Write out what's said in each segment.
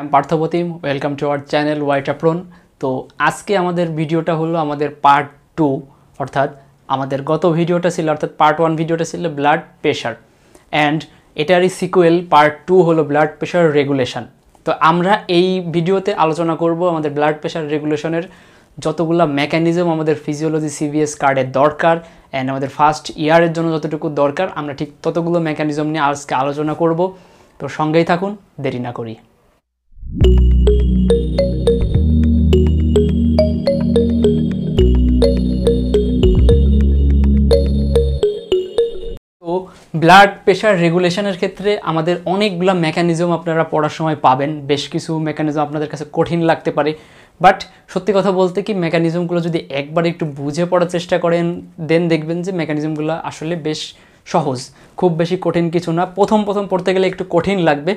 I am Parthapratim welcome to our channel Apron তো আজকে আমাদের ভিডিওটা হলো আমাদের পার্ট টু অর্থাৎ আমাদের গত ভিডিওটা ছিল অর্থাৎ পার্ট ওয়ান ভিডিওটা ছিল ব্লাড প্রেশার অ্যান্ড এটারই সিকুয়েল পার্ট টু হলো ব্লাড প্রেশার রেগুলেশন তো আমরা এই ভিডিওতে আলোচনা করব আমাদের ব্লাড প্রেশার রেগুলেশনের যতগুলো মেকানিজম আমাদের ফিজিওলজি সিবিএস কার্ডের দরকার অ্যান্ড আমাদের ফার্স্ট ইয়ারের জন্য যতটুকু দরকার আমরা ঠিক ততগুলো মেকানিজম নিয়ে আজকে আলোচনা করব তো সঙ্গেই থাকুন দেরি না করি ব্লাড প্রেশার রেগুলেশনের ক্ষেত্রে আমাদের অনেকগুলো মেকানিজম আপনারা পড়ার সময় পাবেন বেশ কিছু মেকানিজম আপনাদের কাছে কঠিন লাগতে পারে বাট সত্যি কথা বলতে কি মেকানিজমগুলো যদি একবার একটু বুঝে পড়ার চেষ্টা করেন দেন দেখবেন যে মেকানিজমগুলো আসলে বেশ সহজ খুব বেশি কঠিন কিছু না প্রথম প্রথম পড়তে গেলে একটু কঠিন লাগবে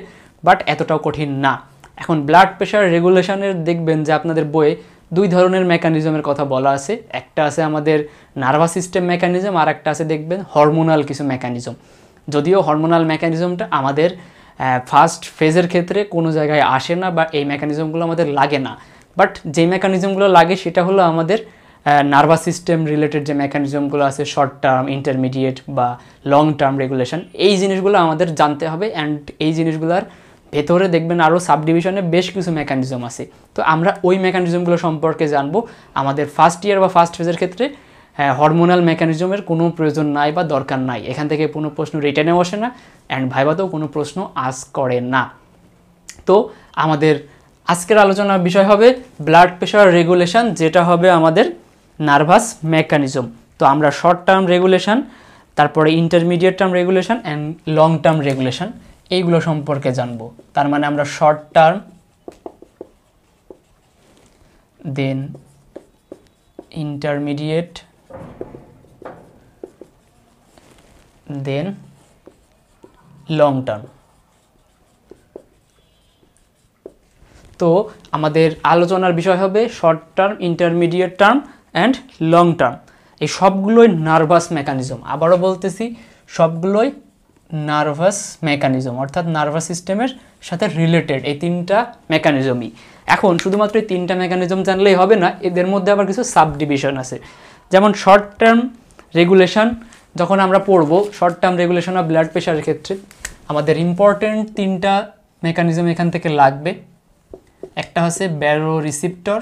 বাট এতটাও কঠিন না এখন ব্লাড প্রেশার রেগুলেশনের দেখবেন যে আপনাদের বইয়ে দুই ধরনের মেকানিজমের কথা বলা আছে একটা আছে আমাদের নার্ভাস সিস্টেম মেকানিজম আর একটা আছে দেখবেন হরমোনাল কিছু মেকানিজম যদিও হরমোনাল মেকানিজমটা আমাদের ফার্স্ট ফেজের ক্ষেত্রে কোনো জায়গায় আসে না বা এই মেকানিজমগুলো আমাদের লাগে না বাট যে মেকানিজমগুলো লাগে সেটা হলো আমাদের নার্ভাস সিস্টেম রিলেটেড যে মেকানিজমগুলো আছে শর্ট টার্ম ইন্টারমিডিয়েট বা লং টার্ম রেগুলেশন এই জিনিসগুলো আমাদের জানতে হবে অ্যান্ড এই জিনিসগুলোর ভেতরে দেখবেন আরও সাব ডিভিশনে বেশ কিছু মেকানিজম আছে তো আমরা ওই মেকানিজমগুলো সম্পর্কে জানবো আমাদের ফার্স্ট ইয়ার বা ফার্স্ট ফেজের ক্ষেত্রে হ্যাঁ হরমোনাল মেকানিজমের কোনো প্রয়োজন নাই বা দরকার নাই এখান থেকে কোনো প্রশ্ন রিটার্নে আসে না অ্যান্ড ভাইবাতেও কোনো প্রশ্ন আস করে না তো আমাদের আজকের আলোচনার বিষয় হবে ব্লাড প্রেশার রেগুলেশন যেটা হবে আমাদের নার্ভাস মেকানিজম তো আমরা শর্ট টার্ম রেগুলেশন তারপরে intermediate term regulation and long term regulation এইগুলো সম্পর্কে জানব তার মানে আমরা short term then intermediate then long term তো আমাদের আলোচনার বিষয় হবে short term intermediate term and long term এই সবগুলোই নার্ভাস মেকানিজম আবারও বলতেছি সবগুলোই নার্ভাস মেকানিজম অর্থাৎ নার্ভাস সিস্টেমের সাথে রিলেটেড এই তিনটা মেকানিজমই এখন শুধুমাত্র এই তিনটা মেকানিজম জানলেই হবে না এদের মধ্যে আবার কিছু সাব ডিভিশন আছে যেমন শর্ট টার্ম রেগুলেশন যখন আমরা পড়ব short term regulation of blood প্রেশারের ক্ষেত্রে আমাদের ইম্পর্ট্যান্ট তিনটা মেকানিজম এখান থেকে লাগবে একটা হচ্ছে ব্যারো রিসিপ্টর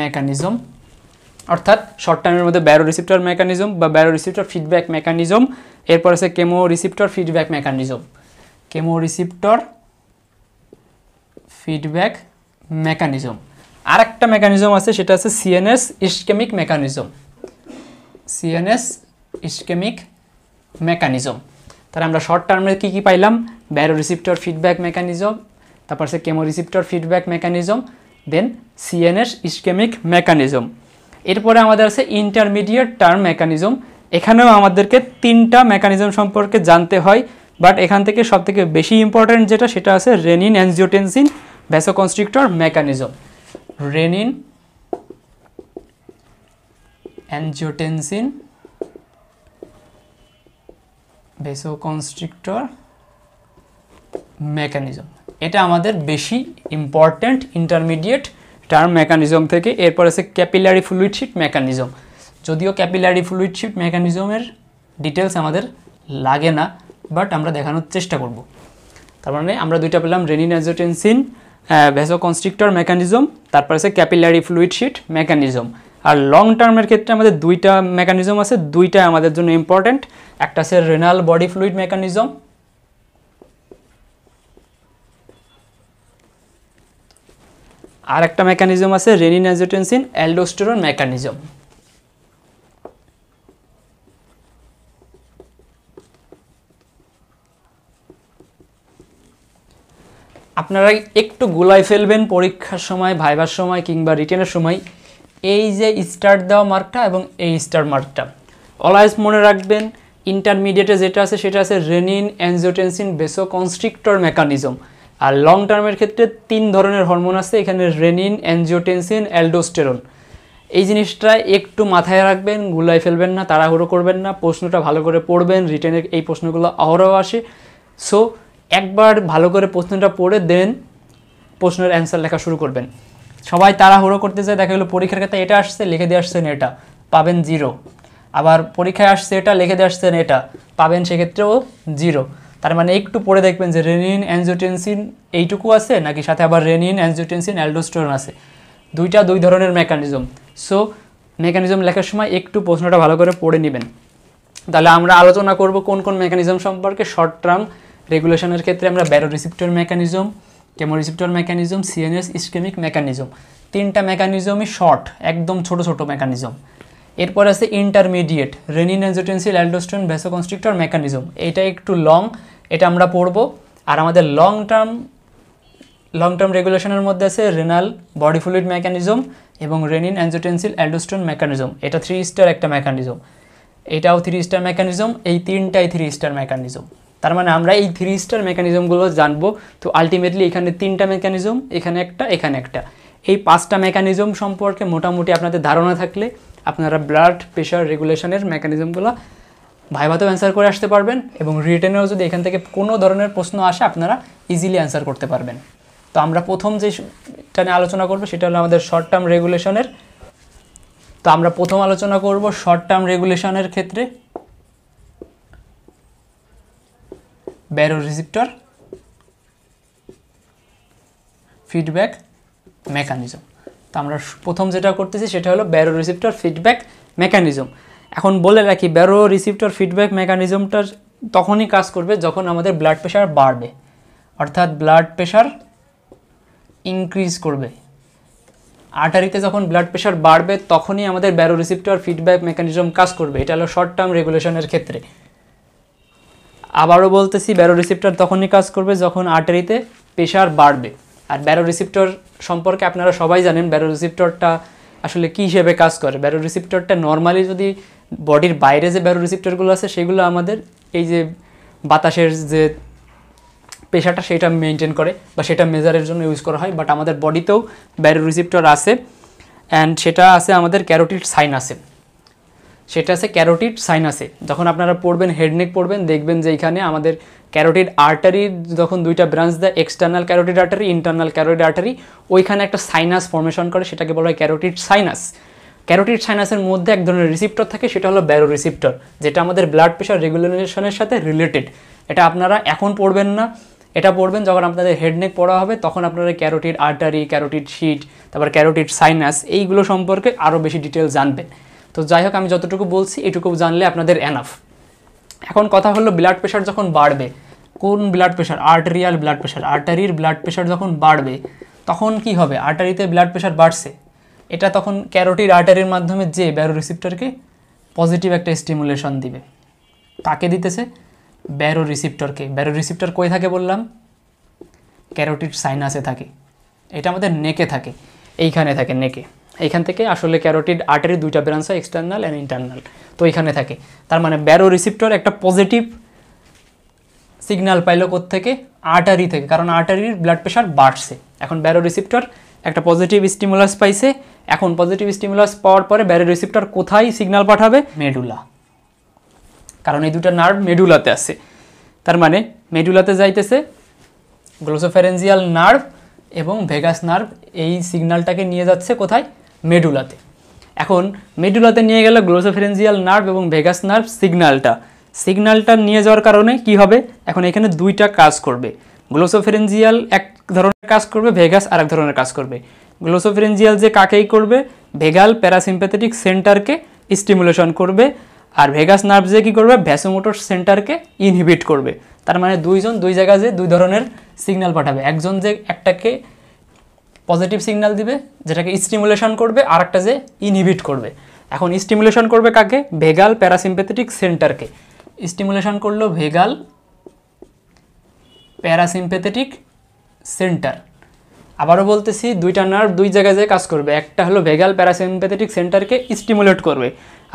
মেকানিজম অর্থাৎ শর্ট টাইমের মধ্যে ব্যারো রিসিপ্টার মেকানিজম বা ব্যারো রিসিপ্টার ফিডব্যাক মেকানিজম এরপর আছে chemoreceptor feedback mechanism chemoreceptor feedback mechanism আর একটা মেকানিজম আছে সেটা আছে CNS ischaemic mechanism CNS ischaemic mechanism তাহলে আমরা শর্ট টার্মে কী কী পাইলাম ব্যারো রিসিপ্টার ফিডব্যাক মেকানিজম তারপর সে chemoreceptor feedback mechanism then CNS ischaemic mechanism এরপরে আমাদের আছে ইন্টারমিডিয়েট টার্ম মেকানিজম এখানেও আমাদেরকে তিনটা মেকানিজম সম্পর্কে জানতে হয় বাট এখান থেকে সবথেকে বেশি ইম্পর্ট্যান্ট যেটা সেটা আছে renin angiotensin vasoconstrictor mechanism renin angiotensin vasoconstrictor mechanism এটা আমাদের বেশি ইম্পর্ট্যান্ট ইন্টারমিডিয়েট টার্ম মেকানিজম থেকে এরপর আছে ক্যাপিলারি ফ্লুইড শিট মেকানিজম যদিও ক্যাপিলারি ফ্লুইড শিট মেকানিজমের ডিটেলস আমাদের লাগে না বাট আমরা দেখানোর চেষ্টা করব তার মানে আমরা দুইটা পেলাম রেনিনাজোটেনসিন ভেসো কনস্ট্রিক্টর মেকানিজম তারপর আছে ক্যাপিলারি ফ্লুইড শিট মেকানিজম আর লং টার্মের ক্ষেত্রে আমাদের দুইটা মেকানিজম আছে দুইটা আমাদের জন্য ইম্পর্ট্যান্ট একটা আছে রেনাল বডি ফ্লুইড মেকানিজম আর একটা মেকানিজম আছে রেনিন রেনিনাজোটেন্সিন অ্যালডোস্টেরন মেকানিজম আপনারা একটু গোলায় ফেলবেন পরীক্ষার সময় ভাইবার সময় কিংবা রিটেনের সময় এই যে স্টার দেওয়া মার্কটা এবং এই স্টার মার্কটা অলওয়েজ মনে রাখবেন ইন্টারমিডিয়েটে যেটা আছে সেটা আছে রেনিন বেসো কনস্ট্রিক্টর মেকানিজম আর লং টার্মের ক্ষেত্রে তিন ধরনের হরমোন আছে এখানে রেনিন অ্যানজিওটেনসিন অ্যালডোস্টেরন এই জিনিসটা একটু মাথায় রাখবেন গুলাই ফেলবেন না তাড়াহুড়ো করবেন না প্রশ্নটা ভালো করে পড়বেন রিটেনের এই প্রশ্নগুলো আহরাও আসে সো একবার ভালো করে প্রশ্নটা পড়ে দেন প্রশ্নের অ্যান্সার লেখা শুরু করবেন সবাই তাড়াহুড়ো করতে চায় দেখা গেলো পরীক্ষার ক্ষেত্রে এটা আসছে লিখে দিয়ে আসছেন এটা পাবেন জিরো আবার পরীক্ষায় আসছে এটা লিখে দিয়ে আসছেন এটা পাবেন সেক্ষেত্রেও জিরো তার মানে একটু পরে দেখবেন যে রেনিন অ্যানজিওটেনসিন এইটুকু আছে নাকি সাথে আবার রেনিন অ্যানজিওটেনসিন অ্যালডোস্টোরন আছে দুইটা দুই ধরনের মেকানিজম সো মেকানিজম লেখার সময় একটু প্রশ্নটা ভালো করে পড়ে নেবেন তাহলে আমরা আলোচনা করব কোন কোন মেকানিজম সম্পর্কে শর্ট টার্ম রেগুলেশনের ক্ষেত্রে আমরা baroreceptor mechanism chemoreceptor mechanism CNS ischaemic mechanism তিনটা মেকানিজমই শর্ট একদম ছোট ছোট মেকানিজম এরপর আছে intermediate renin angiotensin aldosterone vasoconstrictor mechanism এটা একটু লং এটা আমরা পড়ব আর আমাদের লং টার্ম লং টার্ম রেগুলেশনের মধ্যে আছে রেনাল বডি ফ্লুইড মেকানিজম এবং রেনিন অ্যানজোটেন্সিল অ্যালডোস্টন মেকানিজম এটা থ্রি স্টার একটা মেকানিজম এটাও থ্রি স্টার মেকানিজম এই তিনটাই থ্রি স্টার মেকানিজম তার মানে আমরা এই থ্রি স্টার মেকানিজমগুলো জানবো তো আলটিমেটলি এখানে তিনটা মেকানিজম এখানে একটা এখানে একটা এই পাঁচটা মেকানিজম সম্পর্কে মোটামুটি আপনাদের ধারণা থাকলে আপনারা ব্লাড প্রেশার রেগুলেশনের মেকানিজমগুলো ভাইভাতেও অ্যান্সার করে আসতে পারবেন এবং রিটেনেও যদি এখান থেকে কোনো ধরনের প্রশ্ন আসে আপনারা ইজিলি অ্যান্সার করতে পারবেন তো আমরা প্রথম যেটা নিয়ে আলোচনা করবো সেটা হলো আমাদের শর্ট টার্ম রেগুলেশনের তো আমরা প্রথম আলোচনা করব শর্ট টার্ম রেগুলেশনের ক্ষেত্রে ব্যারো রিসিপ্টর ফিডব্যাক মেকানিজম তো আমরা প্রথম যেটা করতেছি সেটা হলো ব্যারো রিসিপ্টর ফিডব্যাক মেকানিজম এখন বলে রাখি ব্যারো রিসিপ্টর ফিডব্যাক মেকানিজমটার তখনই কাজ করবে যখন আমাদের ব্লাড প্রেশার বাড়বে অর্থাৎ ব্লাড প্রেশার ইনক্রিজ করবে আর্টারিতে যখন ব্লাড প্রেশার বাড়বে তখনই আমাদের ব্যারো রিসিপ্টর ফিডব্যাক মেকানিজম কাজ করবে এটা হলো শর্ট টার্ম রেগুলেশনের ক্ষেত্রে আবারও বলতেছি ব্যারো রিসিপ্টর তখনই কাজ করবে যখন আর্টারিতে প্রেশার বাড়বে আর ব্যারো রিসিপ্টর সম্পর্কে আপনারা সবাই জানেন ব্যারো রিসিপ্টরটা আসলে কী হিসেবে কাজ করে ব্যারো রিসিপ্টরটা নর্মালি যদি বডির বাইরে যে ব্যারো রিসিপ্টরগুলো আছে সেগুলো আমাদের এই যে বাতাসের যে পেশাটা সেটা মেনটেন করে বা সেটা মেজারের জন্য ইউজ করা হয় বাট আমাদের বডিতেও ব্যারো রিসিপ্টর আছে অ্যান্ড সেটা আছে আমাদের ক্যারোটিড সাইনাসে সেটা আছে ক্যারোটিড সাইনাসে যখন আপনারা পড়বেন হেডনেক পড়বেন দেখবেন যে এখানে আমাদের ক্যারোটিড আর্টারি যখন দুইটা ব্রাঞ্চ দেয় external carotid artery internal carotid artery ওইখানে একটা সাইনাস ফর্মেশন করে সেটাকে বলা হয় ক্যারোটিড সাইনাস ক্যারোটিড সাইনাসের মধ্যে এক ধরনের রিসিপ্টর থাকে সেটা হলো ব্যারো রিসিপ্টর যেটা আমাদের ব্লাড প্রেশার রেগুলেশনের সাথে রিলেটেড এটা আপনারা এখন পড়বেন না এটা পড়বেন যখন আপনাদের হেডনেক পড়া হবে তখন আপনারা ক্যারোটিড আর্টারি ক্যারোটিড শিট তারপর ক্যারোটিড সাইনাস এইগুলো সম্পর্কে আরও বেশি ডিটেল জানবেন তো যাই হোক আমি যতটুকু বলছি এটুকু জানলে আপনাদের এনাফ এখন কথা হলো ব্লাড প্রেশার যখন বাড়বে কোন blood pressure arterial blood pressure আর্টারির ব্লাড প্রেশার যখন বাড়বে তখন কি হবে আর্টারিতে ব্লাড প্রেশার বাড়ছে এটা তখন ক্যারোটির আর্টারির মাধ্যমে যে ব্যারো রিসিপ্টারকে পজিটিভ একটা স্টিমুলেশন দিবে তাকে দিতেছে ব্যারো রিসিপ্টরকে ব্যারো রিসিপ্টর কই থাকে বললাম ক্যারোটির সাইনাসে থাকে এটা আমাদের নেকে থাকে এইখানে থাকে নেকে এখান থেকে আসলে ক্যারোটিড আর্টারি দুইটা ব্রাঞ্চ হয় এক্সটার্নাল অ্যান্ড ইন্টারনাল তো এখানে থাকে তার মানে ব্যারো রিসিপ্টর একটা পজিটিভ সিগনাল পাইলো থেকে আর্টারি থেকে কারণ আর্টারির ব্লাড প্রেশার বাড়ছে এখন ব্যারো রিসিপ্টর একটা পজিটিভ স্টিমুলাস পাইছে এখন পজিটিভ স্টিমুলাস পাওয়ার পরে ব্যারো রিসিপ্টর কোথায় সিগনাল পাঠাবে মেডুলা কারণ এই দুটা নার্ভ মেডুলাতে আছে তার মানে মেডুলাতে যাইতেছে গ্লোসোফেরেন্সিয়াল নার্ভ এবং ভেগাস নার্ভ এই সিগনালটাকে নিয়ে যাচ্ছে কোথায় মেডুলাতে এখন মেডুলাতে নিয়ে গেল গ্লোসোফেরেঞ্জিয়াল নার্ভ এবং ভেগাস নার্ভ সিগনালটা সিগনালটা নিয়ে যাওয়ার কারণে কি হবে এখন এখানে দুইটা কাজ করবে গ্লোসোফেরেঞ্জিয়াল এক ধরনের কাজ করবে ভেগাস আর এক ধরনের কাজ করবে গ্লোসোফেরেঞ্জিয়াল যে কাকেই করবে ভেগাল প্যারাসিম্প্যাথেটিক সেন্টারকে স্টিমুলেশন করবে আর ভেগাস নার্ভ যে কী করবে ভ্যাসোমোটর সেন্টারকে ইনহিবিট করবে তার মানে দুইজন দুই জায়গা যে দুই ধরনের সিগন্যাল পাঠাবে একজন যে একটাকে পজিটিভ সিগন্যাল দিবে যেটাকে স্টিমুলেশন করবে আর একটা যে ইনহিবিট করবে এখন স্টিমুলেশন করবে কাকে ভেগাল প্যারাসিম্পেথেটিক সেন্টারকে স্টিমুলেশন করলো ভেগাল প্যারাসিম্পেথেটিক সেন্টার আবারও বলতেছি দুইটা নার্ভ দুই জায়গায় যেয়ে কাজ করবে একটা হলো ভেগাল প্যারাসিম্পেথেটিক সেন্টারকে স্টিমুলেট করবে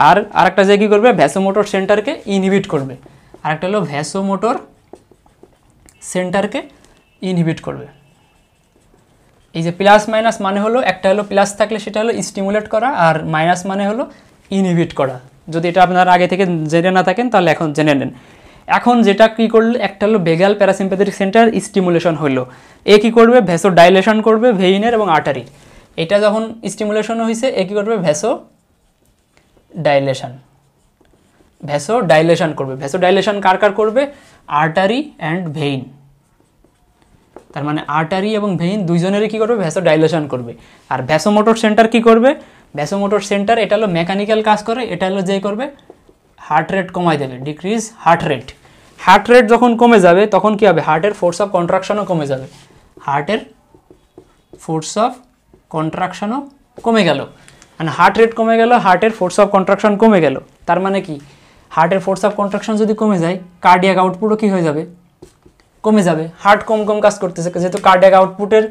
আর আর একটা যে কী করবে ভ্যাসোমোটর সেন্টারকে ইনহিবিট করবে আর একটা হলো ভ্যাসোমোটর সেন্টারকে ইনহিবিট করবে এই যে প্লাস মাইনাস মানে হলো একটা হলো প্লাস থাকলে সেটা হলো স্টিমুলেট করা আর মাইনাস মানে হলো ইনহিবিট করা যদি এটা আপনারা আগে থেকে জেনে না থাকেন তাহলে এখন জেনে নেন এখন যেটা কী করলো একটা হলো ভেগাল প্যারাসিম্পাথেটিক সেন্টার স্টিমুলেশন হলো এ কী করবে ভেসো ডাইলেশন করবে ভেইনের এবং আর্টারি এটা যখন স্টিমুলেশন হয়েছে এ কী করবে ভেসো ডাইলেশন ভেসো ডাইলেশন করবে ভেসো ডাইলেশন কার কার করবে আর্টারি অ্যান্ড ভেইন তার মানে আর্টারি এবং ভেইন দুইজনেরই কী করবে ভ্যাসো ডাইলেশন করবে আর মোটর সেন্টার কী করবে মোটর সেন্টার এটা হলো মেকানিক্যাল কাজ করে এটা হলো যে করবে হার্ট রেট কমাই দেবে decrease heart rate heart rate যখন কমে যাবে তখন কি হবে হার্টের ফোর্স অফ কন্ট্রাকশনও কমে যাবে হার্টের ফোর্স অফ কন্ট্রাকশনও কমে গেল মানে হার্ট রেট কমে গেল হার্টের ফোর্স অফ কন্ট্রাকশন কমে গেল তার মানে কি হার্টের ফোর্স অফ কন্ট্রাকশন যদি কমে যায় কার্ডিয়াক আউটপুটও কী হয়ে যাবে কমে যাবে হার্ট কম কম কাজ করতেছে যেহেতু কার্ডিয়াক আউটপুটের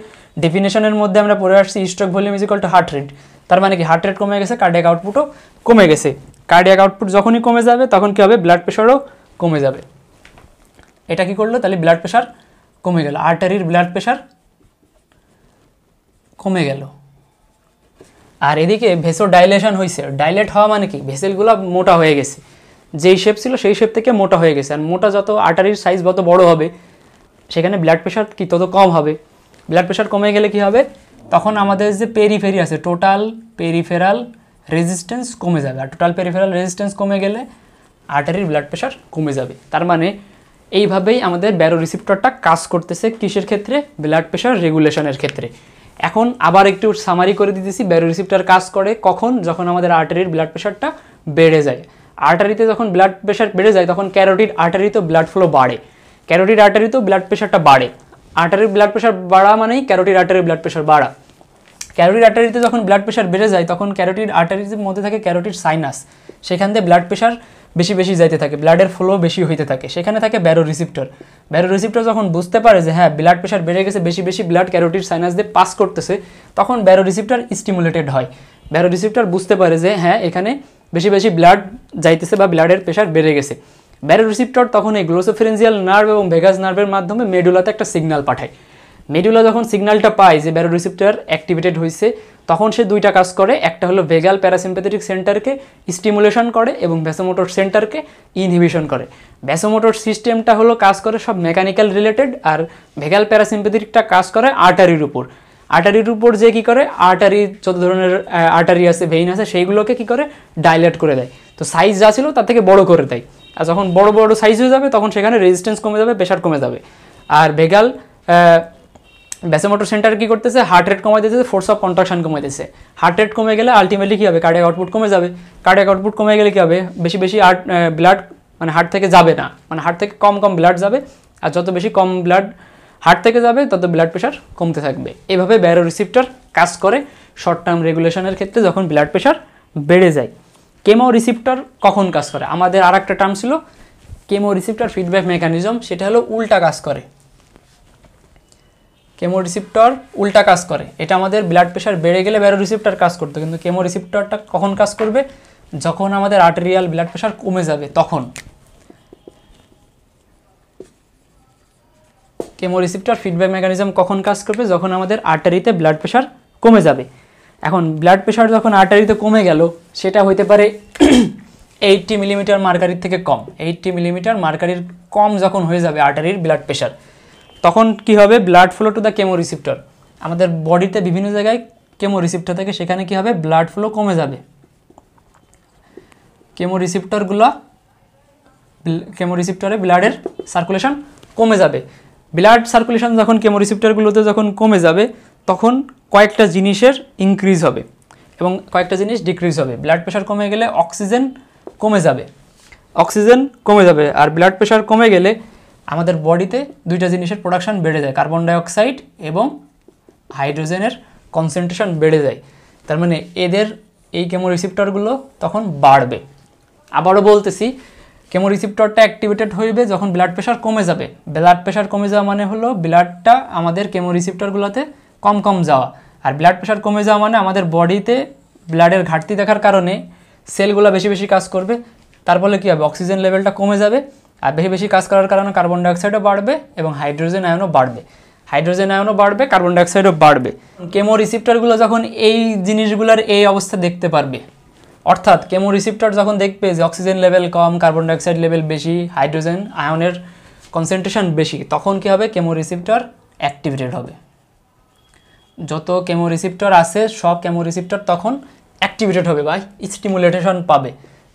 ডেফিনেশনের মধ্যে আমরা পড়ে আসছি stroke volume is to heart rate তার মানে কি হার্ট রেট কমে গেছে কার্ডিয়াক আউটপুটও কমে গেছে কার্ডিয়াক আউটপুট যখনই কমে যাবে তখন কী হবে ব্লাড প্রেশারও কমে যাবে এটা কি করলো তাহলে ব্লাড প্রেশার কমে গেল আর্টারির ব্লাড প্রেশার কমে গেল আর এদিকে ভেসো ডাইলেশন হয়েছে ডাইলেট হওয়া মানে কি ভেসেলগুলো মোটা হয়ে গেছে যেই শেপ ছিল সেই শেপ থেকে মোটা হয়ে গেছে আর মোটা যত আর্টারির সাইজ যত বড় হবে সেখানে ব্লাড প্রেশার কী তত কম হবে ব্লাড প্রেশার কমে গেলে কি হবে তখন আমাদের যে পেরিফেরি আছে টোটাল পেরিফেরাল রেজিস্ট্যান্স কমে যাবে আর টোটাল পেরিফেরাল রেজিস্ট্যান্স কমে গেলে আর্টারির ব্লাড প্রেশার কমে যাবে তার মানে এইভাবেই আমাদের ব্যারো রিসিপ্টরটা কাজ করতেছে কিসের ক্ষেত্রে ব্লাড প্রেশার রেগুলেশনের ক্ষেত্রে এখন আবার একটু সামারি করে দিতেছি ব্যারো রিসিপ্টার কাজ করে কখন যখন আমাদের আর্টারির ব্লাড প্রেশারটা বেড়ে যায় আর্টারিতে যখন ব্লাড প্রেশার বেড়ে যায় তখন ক্যারোটির আর্টারিতে ব্লাড ফ্লো বাড়ে ক্যারোটিড তো ব্লাড প্রেশারটা বাড়ে আর্টারির ব্লাড প্রেশার বাড়া মানেই ক্যারোটিড আর্টারির ব্লাড প্রেশার বাড়া ক্যারোটিড আর্টারিতে যখন ব্লাড প্রেশার বেড়ে যায় তখন ক্যারোটিড আর্টারির মধ্যে থাকে ক্যারোটিড সাইনাস সেখান দিয়ে ব্লাড প্রেশার বেশি বেশি যাইতে থাকে ব্লাডের ফ্লো বেশি হইতে থাকে সেখানে থাকে ব্যারো রিসিপ্টর ব্যারো রিসিপ্টর যখন বুঝতে পারে যে হ্যাঁ ব্লাড প্রেশার বেড়ে গেছে বেশি বেশি ব্লাড ক্যারোটিড সাইনাস দিয়ে পাস করতেছে তখন ব্যারো রিসিপ্টর স্টিমুলেটেড হয় ব্যারো রিসিপ্টর বুঝতে পারে যে হ্যাঁ এখানে বেশি বেশি ব্লাড যাইতেছে বা ব্লাডের প্রেশার বেড়ে গেছে ব্যারোরিসিপ্টর তখন এই গ্লোসোফেরেন্সিয়াল নার্ভ এবং ভেগাস নার্ভের মাধ্যমে মেডুলাতে একটা সিগনাল পাঠায় মেডুলা যখন সিগনালটা পায় যে ব্যারোরিসিপ্টর অ্যাক্টিভেটেড হয়েছে তখন সে দুইটা কাজ করে একটা হলো ভেগাল প্যারাসিম্পেথেটিক সেন্টারকে স্টিমুলেশন করে এবং ভ্যাসোমোটর সেন্টারকে ইনহিবিশন করে ভ্যাসোমোটর সিস্টেমটা হলো কাজ করে সব মেকানিক্যাল রিলেটেড আর ভেগাল প্যারাসিম্পেথেটিকটা কাজ করে আর্টারির উপর আর্টারির উপর যে কি করে আর্টারি যত ধরনের আর্টারি আছে ভেইন আছে সেইগুলোকে কি করে ডাইলেট করে দেয় তো সাইজ যা ছিল তার থেকে বড় করে দেয় আর যখন বড় বড় সাইজ হয়ে যাবে তখন সেখানে রেজিস্ট্যান্স কমে যাবে প্রেশার কমে যাবে আর ভেগাল ব্যাসোমোটর সেন্টার কী করতেছে হার্ট রেট কমাই দিতেছে ফোর্স অফ কন্ট্রাকশন কমাই দিতেছে হার্ট রেট কমে গেলে আলটিমেটলি কী হবে কার্ডিয়াক আউটপুট কমে যাবে কার্ডিয়াক আউটপুট কমে গেলে কী হবে বেশি বেশি আর্ট ব্লাড মানে হার্ট থেকে যাবে না মানে হার্ট থেকে কম কম ব্লাড যাবে আর যত বেশি কম ব্লাড হার্ট থেকে যাবে তত ব্লাড প্রেশার কমতে থাকবে এভাবে ব্যারো রিসিপ্টার কাজ করে শর্ট টার্ম রেগুলেশনের ক্ষেত্রে যখন ব্লাড প্রেশার বেড়ে যায় কেমো রিসিপ্টার কখন কাজ করে আমাদের আর একটা টার্ম ছিল কেমো রিসিপ্টার ফিডব্যাক মেকানিজম সেটা হলো উল্টা কাজ করে কেমো রিসিপ্টর উল্টা কাজ করে এটা আমাদের ব্লাড প্রেশার বেড়ে গেলে ব্যারো রিসিপ্টার কাজ করতো কিন্তু কেমো রিসিপ্টারটা কখন কাজ করবে যখন আমাদের আর্টেরিয়াল ব্লাড প্রেশার কমে যাবে তখন রিসিপ্টার ফিডব্যাক মেকানিজম কখন কাজ করবে যখন আমাদের আর্টারিতে ব্লাড প্রেশার কমে যাবে এখন ব্লাড প্রেশার যখন আর্টারিতে কমে গেল সেটা হইতে পারে এইটটি মিলিমিটার মার্কারির থেকে কম এইটটি মিলিমিটার মার্কারির কম যখন হয়ে যাবে আর্টারির ব্লাড প্রেশার তখন কি হবে blood flow to the chemoreceptor আমাদের বডিতে বিভিন্ন জায়গায় কেমোরিসিপ্টর থাকে সেখানে কি হবে ব্লাড ফ্লো কমে যাবে কেমো কেমোরিসিপ্টরে ব্লাডের সার্কুলেশন কমে যাবে ব্লাড সার্কুলেশন যখন রিসিপ্টারগুলোতে যখন কমে যাবে তখন কয়েকটা জিনিসের ইনক্রিজ হবে এবং কয়েকটা জিনিস ডিক্রিজ হবে ব্লাড প্রেশার কমে গেলে অক্সিজেন কমে যাবে অক্সিজেন কমে যাবে আর ব্লাড প্রেশার কমে গেলে আমাদের বডিতে দুইটা জিনিসের প্রোডাকশান বেড়ে যায় কার্বন ডাইঅক্সাইড এবং হাইড্রোজেনের কনসেনট্রেশন বেড়ে যায় তার মানে এদের এই কেমো রিসিপ্টারগুলো তখন বাড়বে আবারও বলতেছি কেমো রিসিপ্টরটা অ্যাক্টিভেটেড হইবে যখন ব্লাড প্রেশার কমে যাবে ব্লাড প্রেশার কমে যাওয়া মানে হলো ব্লাডটা আমাদের কেমো রিসিপ্টরগুলোতে কম কম যাওয়া আর ব্লাড প্রেশার কমে যাওয়া মানে আমাদের বডিতে ব্লাডের ঘাটতি দেখার কারণে সেলগুলো বেশি বেশি কাজ করবে তার ফলে কী হবে অক্সিজেন লেভেলটা কমে যাবে আর বেশি বেশি কাজ করার কারণে কার্বন ডাইঅক্সাইডও বাড়বে এবং হাইড্রোজেন আয়নও বাড়বে হাইড্রোজেন আয়নও বাড়বে কার্বন ডাইঅক্সাইডও বাড়বে কেমো রিসিপ্টরগুলো যখন এই জিনিসগুলোর এই অবস্থা দেখতে পারবে অর্থাৎ কেমো রিসিপ্টর যখন দেখবে যে অক্সিজেন লেভেল কম কার্বন ডাইঅক্সাইড লেভেল বেশি হাইড্রোজেন আয়নের কনসেন্ট্রেশন বেশি তখন কি হবে কেমো রিসিপ্টর অ্যাক্টিভেটেড হবে যত কেমো রিসিপ্টর আছে সব কেমো রিসিপ্টর তখন অ্যাক্টিভেটেড হবে বা স্টিমুলেটেশন পাবে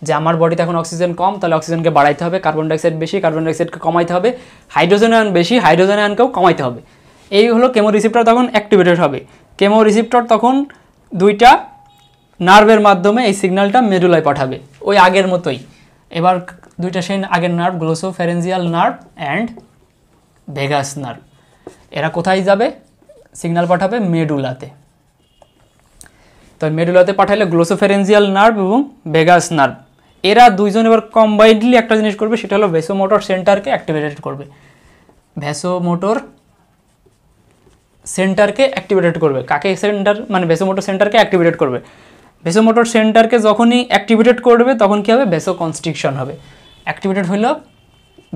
যে আমার বডিতে এখন অক্সিজেন কম তাহলে অক্সিজেনকে বাড়াইতে হবে কার্বন ডাইঅক্সাইড বেশি কার্বন ডাইঅক্সাইডকে কমাইতে হবে হাইড্রোজেন আয়ন বেশি হাইড্রোজেন আয়নকেও কমাইতে হবে এই হলো কেমো রিসিপ্টার তখন অ্যাক্টিভেটেড হবে কেমো রিসিপ্টর তখন দুইটা নার্ভের মাধ্যমে এই সিগন্যালটা মেডুলায় পাঠাবে ওই আগের মতোই এবার দুইটা সেন আগের nerve glossopharyngeal nerve and vagus nerve এরা কোথায় যাবে সিগন্যাল পাঠাবে মেডুলাতে তো মেডুলাতে পাঠাইলে গ্লোসোফেরেন্সিয়াল নার্ভ এবং ভেগাস নার্ভ এরা দুইজন এবার কম্বাইন্ডলি একটা জিনিস করবে সেটা হলো ভেসোমোটর সেন্টারকে অ্যাক্টিভেটেড করবে ভেসোমোটর সেন্টারকে অ্যাক্টিভেটেড করবে কাকে সেন্টার মানে ভেসোমোটর সেন্টারকে অ্যাক্টিভেটেড করবে ভেসোমোটর সেন্টারকে যখনই অ্যাক্টিভেটেড করবে তখন কী হবে ভেসো কনস্ট্রিকশন হবে অ্যাক্টিভেটেড হইল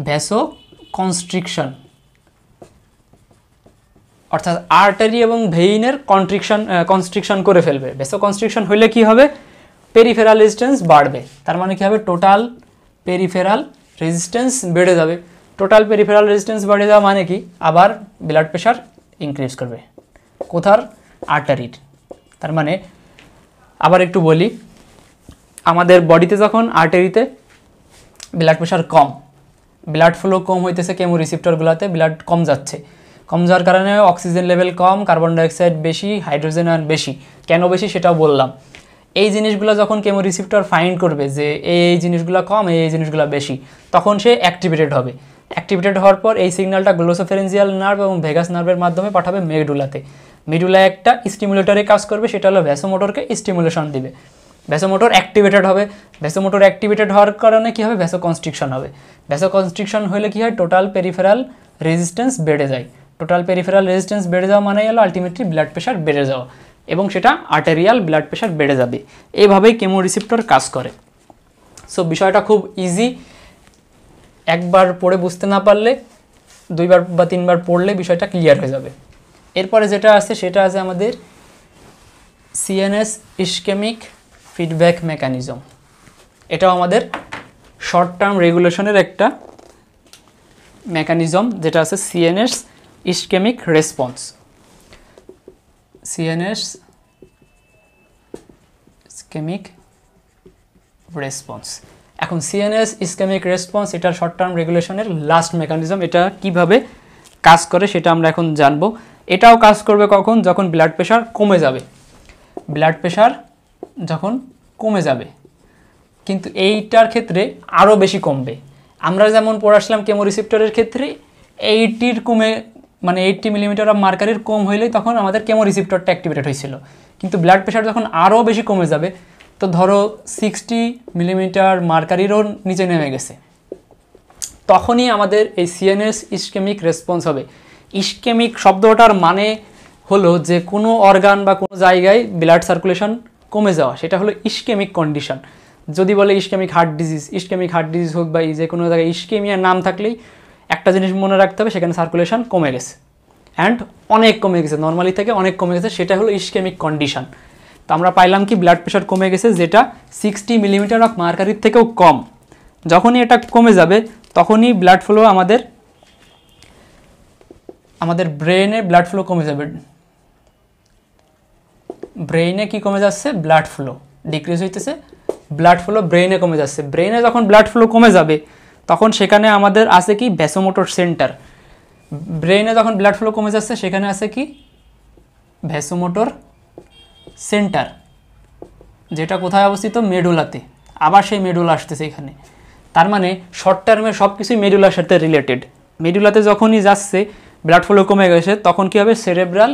ভেসো কনস্ট্রিকশন অর্থাৎ আর্টারি এবং ভেইনের কনস্ট্রিকশন কনস্ট্রিকশন করে ফেলবে ভেসো কনস্ট্রিকশন হইলে কি হবে পেরিফেরাল রেজিস্ট্যান্স বাড়বে তার মানে কী হবে টোটাল পেরিফেরাল রেজিস্ট্যান্স বেড়ে যাবে টোটাল পেরিফেরাল রেজিস্ট্যান্স বেড়ে যাওয়া মানে কি আবার ব্লাড প্রেশার ইনক্রিজ করবে কোথার আর্টারির তার মানে আবার একটু বলি আমাদের বডিতে যখন আর্টারিতে ব্লাড প্রেশার কম ব্লাড ফ্লো কম হইতেছে কেমো রিসিপ্টরগুলোতে ব্লাড কম যাচ্ছে কম যাওয়ার কারণে অক্সিজেন লেভেল কম কার্বন ডাইঅক্সাইড বেশি হাইড্রোজেন আয়ন বেশি কেন বেশি সেটাও বললাম এই জিনিসগুলো যখন কেমো রিসিপ্টর ফাইন্ড করবে যে এই জিনিসগুলো কম এই জিনিসগুলো বেশি তখন সে অ্যাক্টিভেটেড হবে অ্যাক্টিভেটেড হওয়ার পর এই সিগন্যালটা গ্লোসোফেরেন্সিয়াল নার্ভ এবং ভেগাস নার্ভের মাধ্যমে পাঠাবে মেঘডুলাতে মিডুলা একটা স্টিমুলেটরে কাজ করবে সেটা হলো ভ্যাসোমোটরকে স্টিমুলেশন দিবে ভ্যাসোমোটর অ্যাক্টিভেটেড হবে ভ্যাসোমোটর অ্যাক্টিভেটেড হওয়ার কারণে কী হবে ভ্যাসো কনস্ট্রিকশন হবে ভ্যাসো কনস্ট্রিকশন হলে কী হয় টোটাল পেরিফেরাল রেজিস্ট্যান্স বেড়ে যায় টোটাল পেরিফেরাল রেজিস্ট্যান্স বেড়ে যাওয়া মানেই হলো আলটিমেটলি ব্লাড প্রেশার বেড়ে যাওয়া এবং সেটা আর্টেরিয়াল ব্লাড প্রেশার বেড়ে যাবে এইভাবেই কেমো রিসিপ্টর কাজ করে সো বিষয়টা খুব ইজি একবার পড়ে বুঝতে না পারলে দুইবার বা তিনবার পড়লে বিষয়টা ক্লিয়ার হয়ে যাবে এরপরে যেটা আছে সেটা আছে আমাদের সিএনএস ইস্কেমিক ফিডব্যাক মেকানিজম এটাও আমাদের শর্ট টার্ম রেগুলেশনের একটা মেকানিজম যেটা আছে CNS ischaemic response CNS ischaemic response এখন সিএনএস ইস্কেমিক রেসপন্স এটা শর্ট টার্ম রেগুলেশনের লাস্ট মেকানিজম এটা কিভাবে কাজ করে সেটা আমরা এখন জানবো এটাও কাজ করবে কখন যখন ব্লাড প্রেশার কমে যাবে ব্লাড প্রেশার যখন কমে যাবে কিন্তু এইটার ক্ষেত্রে আরও বেশি কমবে আমরা যেমন পড়ে আসলাম কেমো রিসিপ্টরের ক্ষেত্রে এইটির কমে মানে এইটটি মিলিমিটার অফ মার্কারির কম হইলেই তখন আমাদের কেমো রিসিপ্টরটা অ্যাক্টিভেটেড হয়েছিল কিন্তু ব্লাড প্রেশার যখন আরও বেশি কমে যাবে তো ধরো সিক্সটি মিলিমিটার মার্কারিরও নিচে নেমে গেছে তখনই আমাদের এই সিএনএস ইস্কেমিক রেসপন্স হবে ইস্কেমিক শব্দটার মানে হলো যে কোনো অর্গান বা কোনো জায়গায় ব্লাড সার্কুলেশন কমে যাওয়া সেটা হলো ইস্কেমিক কন্ডিশন যদি বলে ischaemic heart disease ischaemic heart disease হোক বা যে কোনো জায়গায় ইস্কেমিয়ার নাম থাকলেই একটা জিনিস মনে রাখতে হবে সেখানে সার্কুলেশন কমে গেছে অ্যান্ড অনেক কমে গেছে নর্মালি থেকে অনেক কমে গেছে সেটা হলো ইস্কেমিক কন্ডিশন তো আমরা পাইলাম কি ব্লাড প্রেশার কমে গেছে যেটা সিক্সটি মিলিমিটার অফ মার্কারির থেকেও কম যখনই এটা কমে যাবে তখনই ব্লাড ফ্লো আমাদের আমাদের ব্রেনে ব্লাড ফ্লো কমে যাবে ব্রেনে কি কমে যাচ্ছে ব্লাড ফ্লো ডিক্রিজ হইতেছে ব্লাড ফ্লো ব্রেনে কমে যাচ্ছে ব্রেনে যখন ব্লাড ফ্লো কমে যাবে তখন সেখানে আমাদের আছে কি ভ্যাসোমোটর সেন্টার ব্রেনে যখন ব্লাড ফ্লো কমে যাচ্ছে সেখানে আছে কি ভ্যাসোমোটর সেন্টার যেটা কোথায় অবস্থিত মেডুলাতে আবার সেই মেডুলা আসতেছে এখানে তার মানে শর্ট টার্মে সব কিছুই মেডুলার সাথে রিলেটেড মেডুলাতে যখনই যাচ্ছে ব্লাড ফ্লো কমে গেছে তখন কি হবে সেরেব্রাল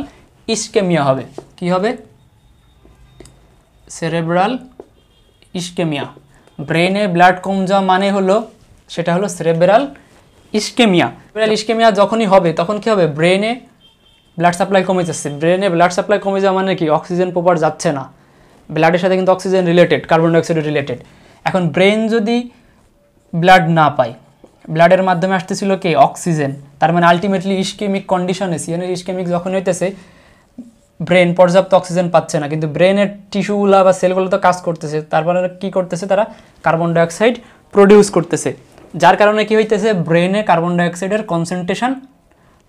ইস্কেমিয়া হবে কি হবে সেরেব্রাল ইস্কেমিয়া ব্রেনে ব্লাড কম যাওয়া মানে হলো সেটা হলো সেরেব্রাল ইস্কেমিয়া সেরেব্রাল ইস্কেমিয়া যখনই হবে তখন কি হবে ব্রেনে ব্লাড সাপ্লাই কমে যাচ্ছে ব্রেনে ব্লাড সাপ্লাই কমে যাওয়া মানে কি অক্সিজেন প্রপার যাচ্ছে না ব্লাডের সাথে কিন্তু oxygen related carbon dioxide related এখন ব্রেন যদি ব্লাড না পায় ব্লাডের মাধ্যমে আসতেছিল কি অক্সিজেন তার মানে আলটিমেটলি ইস্কেমিক কন্ডিশনে সিএনের ইস্কেমিক যখন হইতেছে ব্রেন পর্যাপ্ত অক্সিজেন পাচ্ছে না কিন্তু ব্রেনের টিস্যুগুলো বা সেলগুলো তো কাজ করতেছে তারপরে কি করতেছে তারা কার্বন ডাইঅক্সাইড প্রডিউস করতেছে যার কারণে কি হইতেছে ব্রেনে কার্বন ডাইঅক্সাইডের কনসেন্ট্রেশন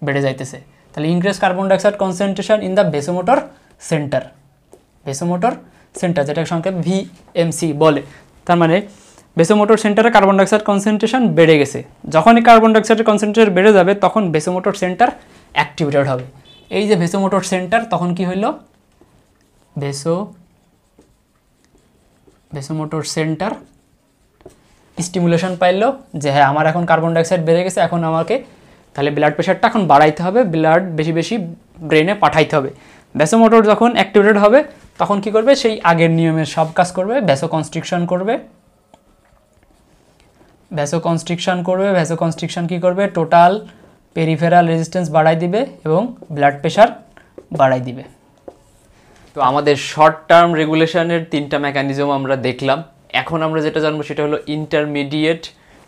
বেড়ে যাইতেছে তাহলে increase carbon dioxide concentration in the vasomotor centre vasomotor centre যেটা সংক্ষেপ ভিএমসি বলে তার মানে বেসোমোটর সেন্টারে কার্বন ডাইঅক্সাইড কনসেন্ট্রেশন বেড়ে গেছে যখনই কার্বন ডাইঅক্সাইডের কনসেন্ট্রেশন বেড়ে যাবে তখন বেসোমোটর সেন্টার অ্যাক্টিভেটেড হবে এই যে ভেসোমোটর সেন্টার তখন কি হইল বেসো বেসোমোটর সেন্টার স্টিমুলেশন পাইলো যে হ্যাঁ আমার এখন কার্বন ডাইঅক্সাইড বেড়ে গেছে এখন আমাকে তাহলে ব্লাড প্রেশারটা এখন বাড়াইতে হবে ব্লাড বেশি বেশি ব্রেনে পাঠাইতে হবে বেসোমোটর যখন অ্যাক্টিভেটেড হবে তখন কি করবে সেই আগের নিয়মের সব কাজ করবে বেসো কনস্ট্রিকশন করবে ভ্যাসো কনস্ট্রিকশন করবে ভ্যাসো কনস্ট্রিকশান কী করবে টোটাল পেরিফেরাল রেজিস্ট্যান্স বাড়াই দিবে এবং ব্লাড প্রেশার বাড়াই দিবে তো আমাদের শর্ট টার্ম রেগুলেশনের তিনটা মেকানিজম আমরা দেখলাম এখন আমরা যেটা জানবো সেটা হলো ইন্টারমিডিয়েট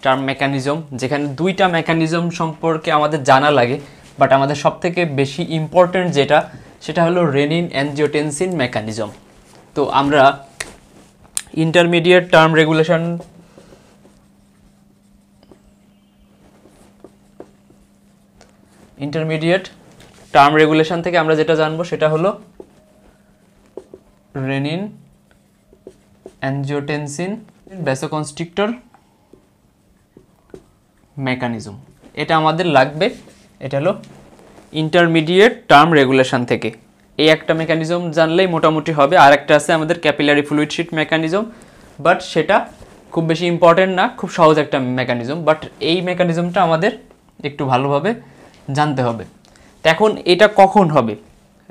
টার্ম মেকানিজম যেখানে দুইটা মেকানিজম সম্পর্কে আমাদের জানা লাগে বাট আমাদের সবথেকে বেশি ইম্পর্ট্যান্ট যেটা সেটা হলো রেনিন অ্যানজিওটেনসিন মেকানিজম তো আমরা intermediate term regulation intermediate term regulation থেকে আমরা যেটা জানবো সেটা হলো রেনিন অ্যানজিওটেনসিন ব্যাসোকনস্ট্রিক্টর মেকানিজম এটা আমাদের লাগবে এটা হলো ইন্টারমিডিয়েট টার্ম রেগুলেশন থেকে এই একটা মেকানিজম জানলেই মোটামুটি হবে আর একটা আছে আমাদের capillary fluid shift mechanism but সেটা খুব বেশি ইম্পর্টেন্ট না খুব সহজ একটা মেকানিজম বাট এই মেকানিজমটা আমাদের একটু ভালোভাবে জানতে হবে তো এখন এটা কখন হবে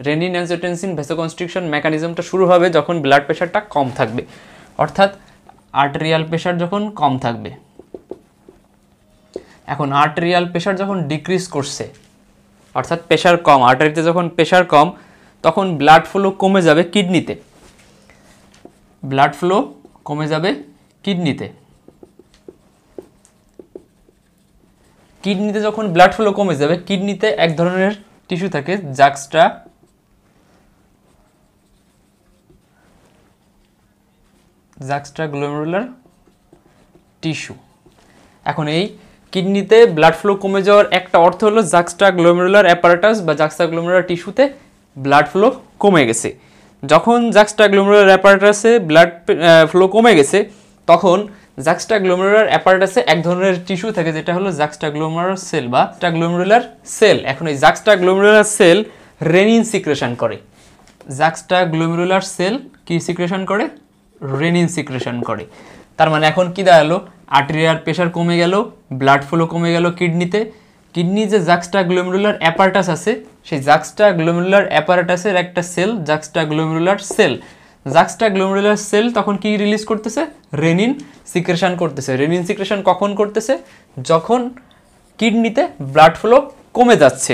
রেনিন অ্যানজিওটেনসিন ভেসোকনস্ট্রিকশন মেকানিজমটা শুরু হবে যখন ব্লাড প্রেশারটা কম থাকবে অর্থাৎ আর্টেরিয়াল প্রেশার যখন কম থাকবে এখন আর্টেরিয়াল প্রেশার যখন ডিক্রিজ করছে অর্থাৎ প্রেশার কম আর্টারিতে যখন প্রেশার কম তখন ব্লাড ফ্লো কমে যাবে কিডনিতে ব্লাড ফ্লো কমে যাবে কিডনিতে কিডনিতে যখন ব্লাড ফ্লো কমে যাবে কিডনিতে এক ধরনের টিস্যু থাকে জাক্সটা জাক্সটা গ্লোমেরুলার টিস্যু এখন এই কিডনিতে ব্লাড ফ্লো কমে যাওয়ার একটা অর্থ হলো জাক্সটা গ্লোমেরুলার অ্যাপারেটাস বা জাক্সটা গ্লোমেরুলার টিস্যুতে ব্লাড ফ্লো কমে গেছে যখন জাক্সটা গ্লোমেরুলার অ্যাপারেটাসে ব্লাড ফ্লো কমে গেছে তখন জাক্সটাগ্লোমেরুলার অ্যাপারেটাসে এক ধরনের টিস্যু থাকে যেটা হলো জাক্সটাগ্লোমেরুলার সেল বা গ্লোমেরুলার সেল এখন এই জাক্সটাগ্লোমেরুলার সেল রেনিন সিক্রেশন করে জাক্সটাগ্লোমেরুলার সেল কি সিক্রেশন করে রেনিন সিক্রেশন করে তার মানে এখন কি দাঁড়ালো আর্টেরিয়ার প্রেশার কমে গেল ব্লাড ফ্লো কমে গেল কিডনিতে কিডনি যে জাক্সটাগ্লোমেরুলার অ্যাপার্টাস আছে সেই জাক্সটাগ্লোমেরুলার অ্যাপারেটাসের একটা cell juxtaglomerular cell juxtaglomerular cell তখন কি রিলিজ করতেছে রেনিন সিক্রেশন করতেছে রেনিন সিক্রেশন কখন করতেছে যখন কিডনিতে ব্লাড ফ্লো কমে যাচ্ছে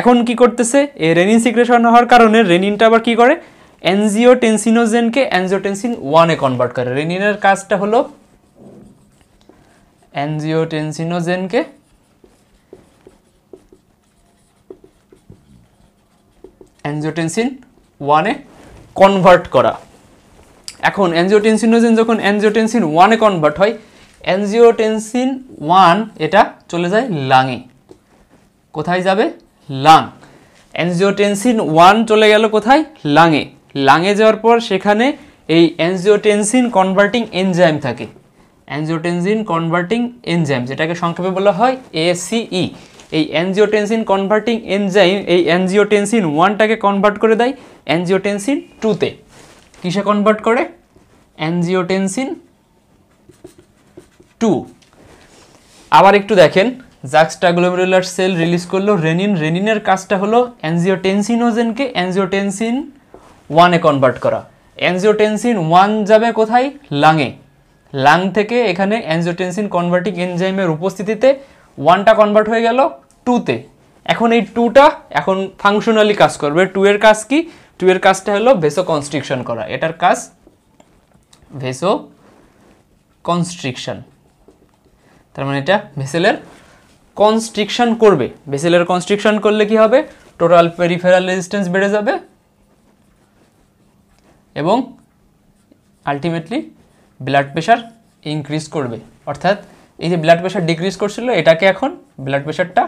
এখন কি করতেছে এই রেনিন সিক্রেশন হওয়ার কারণে রেনিনটা আবার কি করে অ্যানজিওটেনসিনোজেনকে অ্যানজিওটেনসিন ওয়ানে কনভার্ট করে রেনিনের কাজটা হলো অ্যানজিওটেনসিনোজেনকে অ্যানজিওটেনসিন ওয়ানে কনভার্ট করা এখন অ্যানজিওটেনসিনোজেন যখন অ্যানজিওটেনসিন ওয়ানে কনভার্ট হয় অ্যানজিওটেনসিন ওয়ান এটা চলে যায় লাঙে কোথায় যাবে লাং অ্যানজিওটেনসিন ওয়ান চলে গেল কোথায় লাঙে লাঙে যাওয়ার পর সেখানে এই অ্যানজিওটেনসিন কনভার্টিং এনজাইম থাকে অ্যানজিওটেনসিন কনভার্টিং এনজাইম যেটাকে সংক্ষেপে বলা হয় এসিই এই অ্যানজিওটেনসিন কনভার্টিং এনজাইম এই অ্যানজিওটেনসিন ওয়ানটাকে কনভার্ট করে দেয় অ্যানজিওটেনসিন টুতে কিসে কনভার্ট করে অ্যানজিওটেনসিন টু আবার একটু দেখেন জাক্সটাগ্লোমেরুলার সেল রিলিজ করলো রেনিন রেনিনের কাজটা হলো অ্যানজিওটেনসিনোজেনকে অ্যানজিওটেনসিন ওয়ানে কনভার্ট করা অ্যানজিওটেনসিন ওয়ান যাবে কোথায় লাঙে লাং থেকে এখানে অ্যানজিওটেনসিন কনভার্টিং এনজাইমের উপস্থিতিতে ওয়ানটা কনভার্ট হয়ে গেল টুতে এখন এই টুটা এখন ফাংশনালি কাজ করবে টু এর কাজ কি টু এর কাজটা হলো ভেসো কনস্ট্রিকশন করা এটার কাজ ভেসো কনস্ট্রিকশন তার মানে এটা ভেসেলের কনস্ট্রিকশন করবে ভেসেলের কনস্ট্রিকশন করলে কি হবে টোটাল পেরিফেরাল রেজিস্ট্যান্স বেড়ে যাবে এবং আলটিমেটলি ব্লাড প্রেশার ইনক্রিজ করবে অর্থাৎ এই যে ব্লাড প্রেশার ডিক্রিজ করছিল এটাকে এখন ব্লাড প্রেশারটা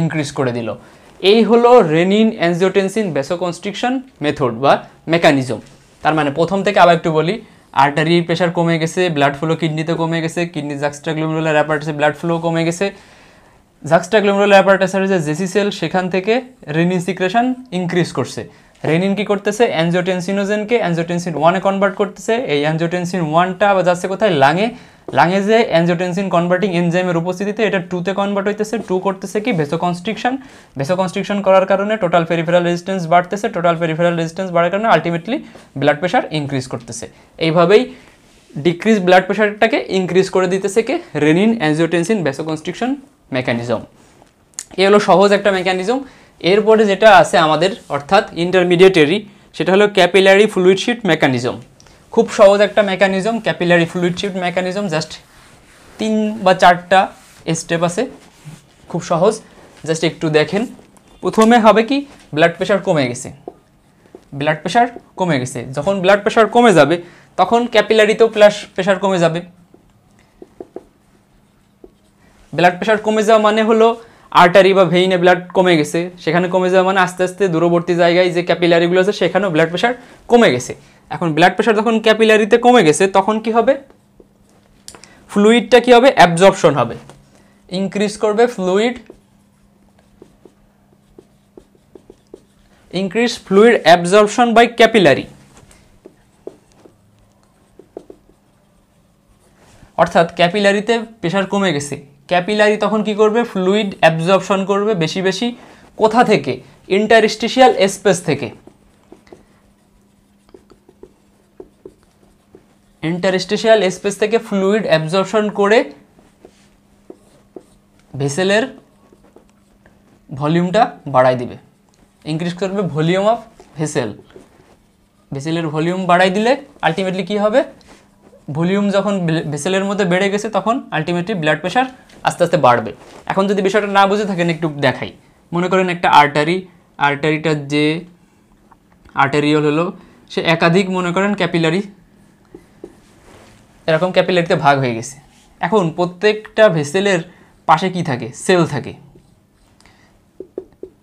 ইনক্রিজ করে দিল এই হলো রেনিন অ্যানজিওটেনসিন বেসোকনস্ট্রিকশন মেথড বা মেকানিজম তার মানে প্রথম থেকে আবার একটু বলি আর্টারির প্রেশার কমে গেছে ব্লাড ফ্লো কিডনিতে কমে গেছে কিডনি জাক্সট্রাগ্লোমুলার অ্যাপারেটাসে ব্লাড ফ্লো কমে গেছে জাক্সট্রাগ্লোমুলার অ্যাপারেটাসের যে জেসিসেল সেখান থেকে রেনিন সিক্রেশন ইনক্রিজ করছে রেনিন কি করতেছে অ্যানজিওটেনসিনোজেনকে অ্যানজিওটেনসিন ওয়ানে কনভার্ট করতেছে এই অ্যানজিওটেনসিন ওয়ানটা আবার যাচ্ছে কোথায় লাঙে লাঙে যে অ্যানজিওটেনসিন কনভার্টিং এনজাইমের উপস্থিতিতে এটা টুতে কনভার্ট হইতেছে টু করতেছে কি কনস্ট্রিকশন ভেসো কনস্ট্রিকশন করার কারণে টোটাল পেরিফেরাল রেজিস্ট্যান্স বাড়তেছে টোটাল পেরিফেরাল রেজিস্ট্যান্স বাড়ার কারণে আলটিমেটলি ব্লাড প্রেশার ইনক্রিজ করতেছে এইভাবেই ডিক্রিজ ব্লাড প্রেশারটাকে ইনক্রিজ করে দিতেছে কে রেনিন অ্যানজিওটেনসিন কনস্ট্রিকশন মেকানিজম এ হলো সহজ একটা মেকানিজম এরপরে যেটা আছে আমাদের অর্থাৎ ইন্টারমিডিয়েটারি সেটা হলো ক্যাপিলারি ফ্লুইড শিফট মেকানিজম খুব সহজ একটা mechanism capillary fluid shift mechanism just তিন বা চারটা স্টেপ আছে খুব সহজ জাস্ট একটু দেখেন প্রথমে হবে কি ব্লাড প্রেশার কমে গেছে ব্লাড প্রেশার কমে গেছে যখন ব্লাড প্রেশার কমে যাবে তখন ক্যাপিলারিতেও প্লাস প্রেশার কমে যাবে ব্লাড প্রেশার কমে যাওয়া মানে হলো আর্টারি বা ভেইনে ব্লাড কমে গেছে সেখানে কমে যাওয়া মানে আস্তে আস্তে দূরবর্তী জায়গায় যে ক্যাপিলারিগুলো আছে সেখানেও ব্লাড প্রেশার কমে গেছে এখন ব্লাড প্রেশার যখন ক্যাপিলারিতে কমে গেছে তখন কি হবে ফ্লুইডটা কি হবে অ্যাবজর্পশন হবে ইনক্রিজ করবে fluid increase fluid absorption by capillary অর্থাৎ ক্যাপিলারিতে প্রেশার কমে গেছে ক্যাপিলারি তখন কি করবে ফ্লুইড অ্যাবজর্পশন করবে বেশি বেশি কোথা থেকে ইন্টারস্টিশিয়াল স্পেস থেকে ইন্টারস্টিশিয়াল স্পেস থেকে ফ্লুইড অ্যাবজর্পশন করে ভেসেলের ভলিউমটা বাড়াই দিবে ইনক্রিজ করবে ভলিউম অফ ভেসেল ভেসেলের ভলিউম বাড়াই দিলে আলটিমেটলি কি হবে ভলিউম যখন ভেসেলের মধ্যে বেড়ে গেছে তখন আলটিমেটলি ব্লাড প্রেশার আস্তে আস্তে বাড়বে এখন যদি বিষয়টা না বুঝে থাকেন একটু দেখাই মনে করেন একটা আর্টারি আর্টারিটার যে আর্টারিয়াল হলো সে একাধিক মনে করেন ক্যাপিলারি এরকম ক্যাপিলারিতে ভাগ হয়ে গেছে এখন প্রত্যেকটা ভেসেলের পাশে কি থাকে সেল থাকে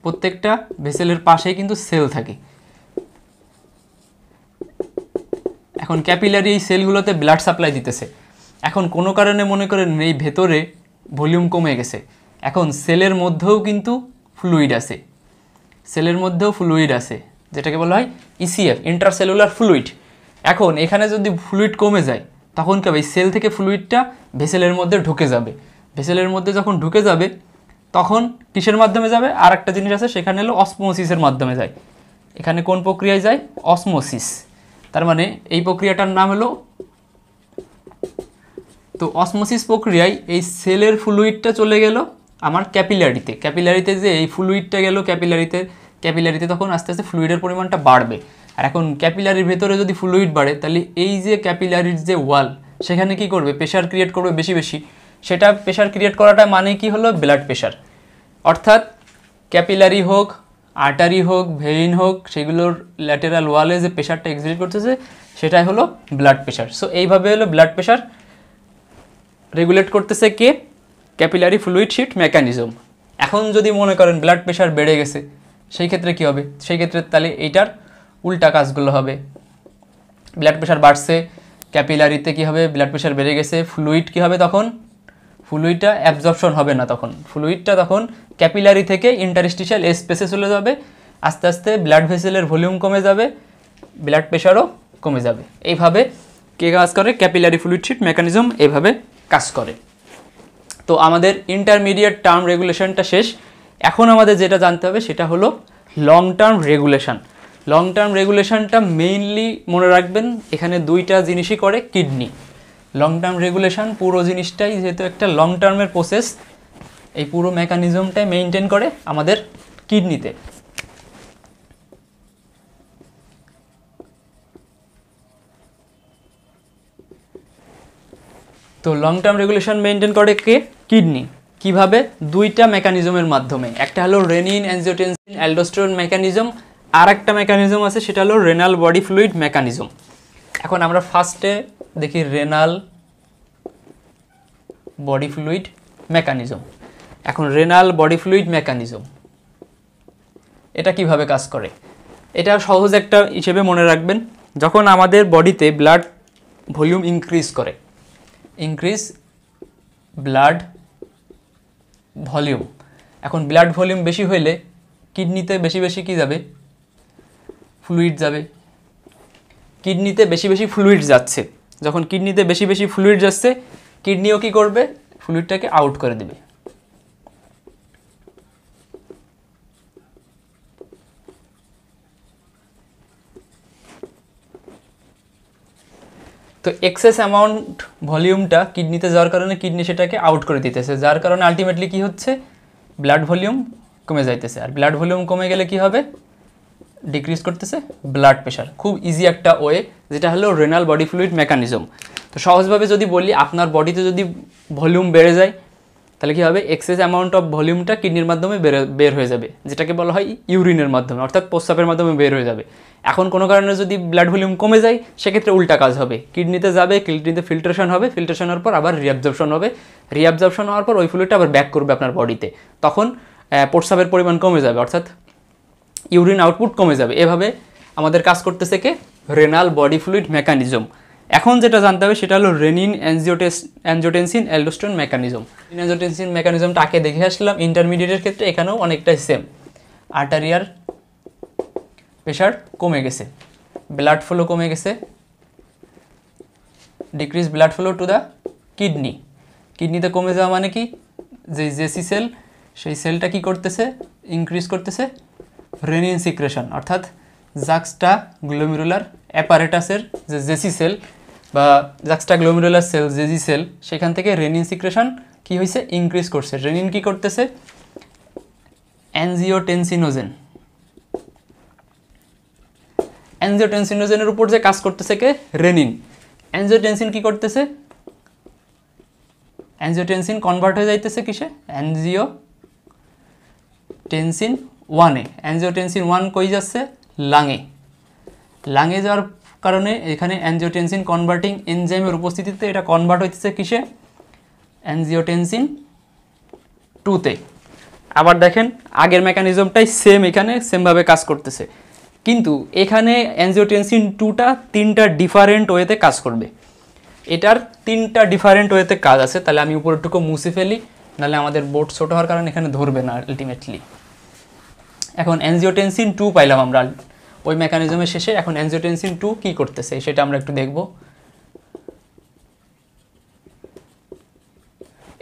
প্রত্যেকটা ভেসেলের পাশে কিন্তু সেল থাকে এখন ক্যাপিলারি এই সেলগুলোতে ব্লাড সাপ্লাই দিতেছে এখন কোনো কারণে মনে করেন এই ভেতরে ভলিউম কমে গেছে এখন সেলের মধ্যেও কিন্তু ফ্লুইড আছে সেলের মধ্যেও ফ্লুইড আছে যেটাকে বলা হয় ইসিএফ ইন্টারসেলুলার ফ্লুইড এখন এখানে যদি ফ্লুইড কমে যায় তখন কেউ হবে সেল থেকে ফ্লুইডটা ভেসেলের মধ্যে ঢুকে যাবে ভেসেলের মধ্যে যখন ঢুকে যাবে তখন কিসের মাধ্যমে যাবে আর একটা জিনিস আছে সেখানে হলো অসমোসিসের মাধ্যমে যায় এখানে কোন প্রক্রিয়ায় যায় অসমোসিস তার মানে এই প্রক্রিয়াটার নাম হলো তো অসমোসিস প্রক্রিয়ায় এই সেলের ফ্লুইডটা চলে গেল আমার ক্যাপিলারিতে ক্যাপিলারিতে যে এই ফ্লুইডটা গেল ক্যাপিলারিতে ক্যাপিলারিতে তখন আস্তে আস্তে ফ্লুইডের পরিমাণটা বাড়বে আর এখন ক্যাপিলারির ভেতরে যদি ফ্লুইড বাড়ে তাহলে এই যে ক্যাপিলারির যে ওয়াল সেখানে কি করবে প্রেশার ক্রিয়েট করবে বেশি বেশি সেটা প্রেশার ক্রিয়েট করাটা মানে কি হলো ব্লাড প্রেশার অর্থাৎ ক্যাপিলারি হোক আর্টারি হোক ভেইন হোক সেগুলোর ল্যাটেরাল ওয়ালে যে প্রেশারটা এক্সিট করতেছে সেটাই হলো ব্লাড প্রেশার সো এইভাবে হলো ব্লাড প্রেশার রেগুলেট করতেছে কে ক্যাপিলারি ফ্লুইড শিফট মেকানিজম এখন যদি মনে করেন ব্লাড প্রেশার বেড়ে গেছে সেই ক্ষেত্রে কি হবে সেই ক্ষেত্রে তাহলে এইটার উল্টা কাজগুলো হবে ব্লাড প্রেশার বাড়ছে ক্যাপিলারিতে কি হবে ব্লাড প্রেশার বেড়ে গেছে ফ্লুইড কি হবে তখন ফ্লুইডটা অ্যাবজর্পশন হবে না তখন ফ্লুইডটা তখন ক্যাপিলারি থেকে ইন্টারস্টিশিয়াল স্পেসে চলে যাবে আস্তে আস্তে ব্লাড ভেসেলের ভলিউম কমে যাবে ব্লাড প্রেশারও কমে যাবে এইভাবে কে কাজ করে ক্যাপিলারি ফ্লুইড শিট মেকানিজম এইভাবে কাজ করে তো আমাদের ইন্টারমিডিয়েট টার্ম রেগুলেশনটা শেষ এখন আমাদের যেটা জানতে হবে সেটা হলো long term regulation long term রেগুলেশনটা মেইনলি মনে রাখবেন এখানে দুইটা জিনিসই করে কিডনি লং টার্ম রেগুলেশন পুরো জিনিসটাই যেহেতু একটা লং টার্মের প্রসেস এই পুরো মেকানিজমটাই মেনটেন করে আমাদের কিডনিতে তো লং টার্ম রেগুলেশন মেনটেন করে কে কিডনি কিভাবে দুইটা মেকানিজমের মাধ্যমে একটা হলো রেনিন অ্যানজিওটেনসিন অ্যালডোস্টেরন মেকানিজম আর একটা মেকানিজম আছে সেটা হলো রেনাল বডি ফ্লুইড মেকানিজম এখন আমরা ফার্স্টে দেখি রেনাল বডি ফ্লুইড মেকানিজম এখন রেনাল বডি ফ্লুইড মেকানিজম এটা কিভাবে কাজ করে এটা সহজ একটা হিসেবে মনে রাখবেন যখন আমাদের বডিতে ব্লাড ভলিউম ইনক্রিজ করে ইনক্রিজ ব্লাড ভলিউম এখন ব্লাড ভলিউম বেশি হইলে কিডনিতে বেশি বেশি কি যাবে ফ্লুইড যাবে কিডনিতে বেশি বেশি ফ্লুইড যাচ্ছে যখন কিডনিতে বেশি বেশি ফ্লুইড যাচ্ছে কিডনিও কি করবে ফ্লুইডটাকে আউট করে দেবে তো এক্সেস অ্যামাউন্ট ভলিউমটা কিডনিতে যাওয়ার কারণে কিডনি সেটাকে আউট করে দিতেছে যার কারণে আলটিমেটলি কি হচ্ছে ব্লাড ভলিউম কমে যাইতেছে আর ব্লাড ভলিউম কমে গেলে কি হবে ডিক্রিজ করতেছে ব্লাড প্রেশার খুব ইজি একটা ওয়ে যেটা হলো রেনাল বডি ফ্লুইড মেকানিজম তো সহজভাবে যদি বলি আপনার বডিতে যদি ভলিউম বেড়ে যায় তাহলে কী হবে এক্সেস অ্যামাউন্ট অফ ভলিউমটা কিডনির মাধ্যমে বের হয়ে যাবে যেটাকে বলা হয় ইউরিনের মাধ্যমে অর্থাৎ প্রস্রাবের মাধ্যমে বের হয়ে যাবে এখন কোনো কারণে যদি ব্লাড ভলিউম কমে যায় সেক্ষেত্রে উল্টা কাজ হবে কিডনিতে যাবে কিডনিতে ফিল্ট্রেশন হবে ফিল্ট্রেশন হওয়ার পর আবার রিঅ্যাবজর্পশন হবে রিঅ্যাবজর্পশন হওয়ার পর ওই ফ্লুইডটা আবার ব্যাক করবে আপনার বডিতে তখন প্রস্রাবের পরিমাণ কমে যাবে অর্থাৎ ইউরিন আউটপুট কমে যাবে এভাবে আমাদের কাজ করতেছে কে রেনাল বডি ফ্লুইড মেকানিজম এখন যেটা জানতে হবে সেটা হলো রেনিন অ্যানজিওটেস অ্যানজিওটেনসিন অ্যালডোস্টন মেকানিজম অ্যানজিওটেনসিন মেকানিজমটা আগে দেখে আসলাম ইন্টারমিডিয়েটের ক্ষেত্রে এখানেও অনেকটাই সেম আর্টারিয়ার প্রেশার কমে গেছে ব্লাড ফ্লো কমে গেছে decrease blood flow to the kidney কিডনিতে কমে যাওয়া মানে কি যে জেসি সেল সেই সেলটা কি করতেছে ইনক্রিজ করতেছে রেনিন সিক্রেশন অর্থাৎ জাক্সটা গ্লোমিরুলার অ্যাপারেটাসের যে জেসি সেল বা জাক্সটাগ্লোমেরুলার সেল জি সেল সেখান থেকে রেনিন সিক্রেশন কি হয়েছে ইনক্রিজ করছে রেনিন কি করতেছে অ্যানজিওটেনসিনোজেন অ্যানজিওটেনসিনোজেনের উপর যে কাজ করতেছে কে রেনিন অ্যানজিওটেনসিন কি করতেছে অ্যানজিওটেনসিন কনভার্ট হয়ে যাইতেছে কিসে অ্যানজিও টেনসিন ওয়ানে অ্যানজিওটেনসিন ওয়ান কই যাচ্ছে লাঙে লাঙে যাওয়ার কারণে এখানে অ্যানজিওটেনসিন কনভার্টিং এনজাইমের উপস্থিতিতে এটা কনভার্ট হইতেছে কিসে অ্যানজিওটেনসিন টুতে আবার দেখেন আগের মেকানিজমটাই সেম এখানে সেমভাবে কাজ করতেছে কিন্তু এখানে অ্যানজিওটেনসিন টুটা তিনটা ডিফারেন্ট ওয়েতে কাজ করবে এটার তিনটা ডিফারেন্ট ওয়েতে কাজ আছে তাহলে আমি উপরেরটুকু মুছে ফেলি নাহলে আমাদের বোর্ড ছোটো হওয়ার কারণে এখানে ধরবে না আলটিমেটলি এখন অ্যানজিওটেনসিন টু পাইলাম আমরা ওই মেকানিজমের শেষে এখন অ্যানজিওটেনসিন টু কী করতেছে সেটা আমরা একটু দেখব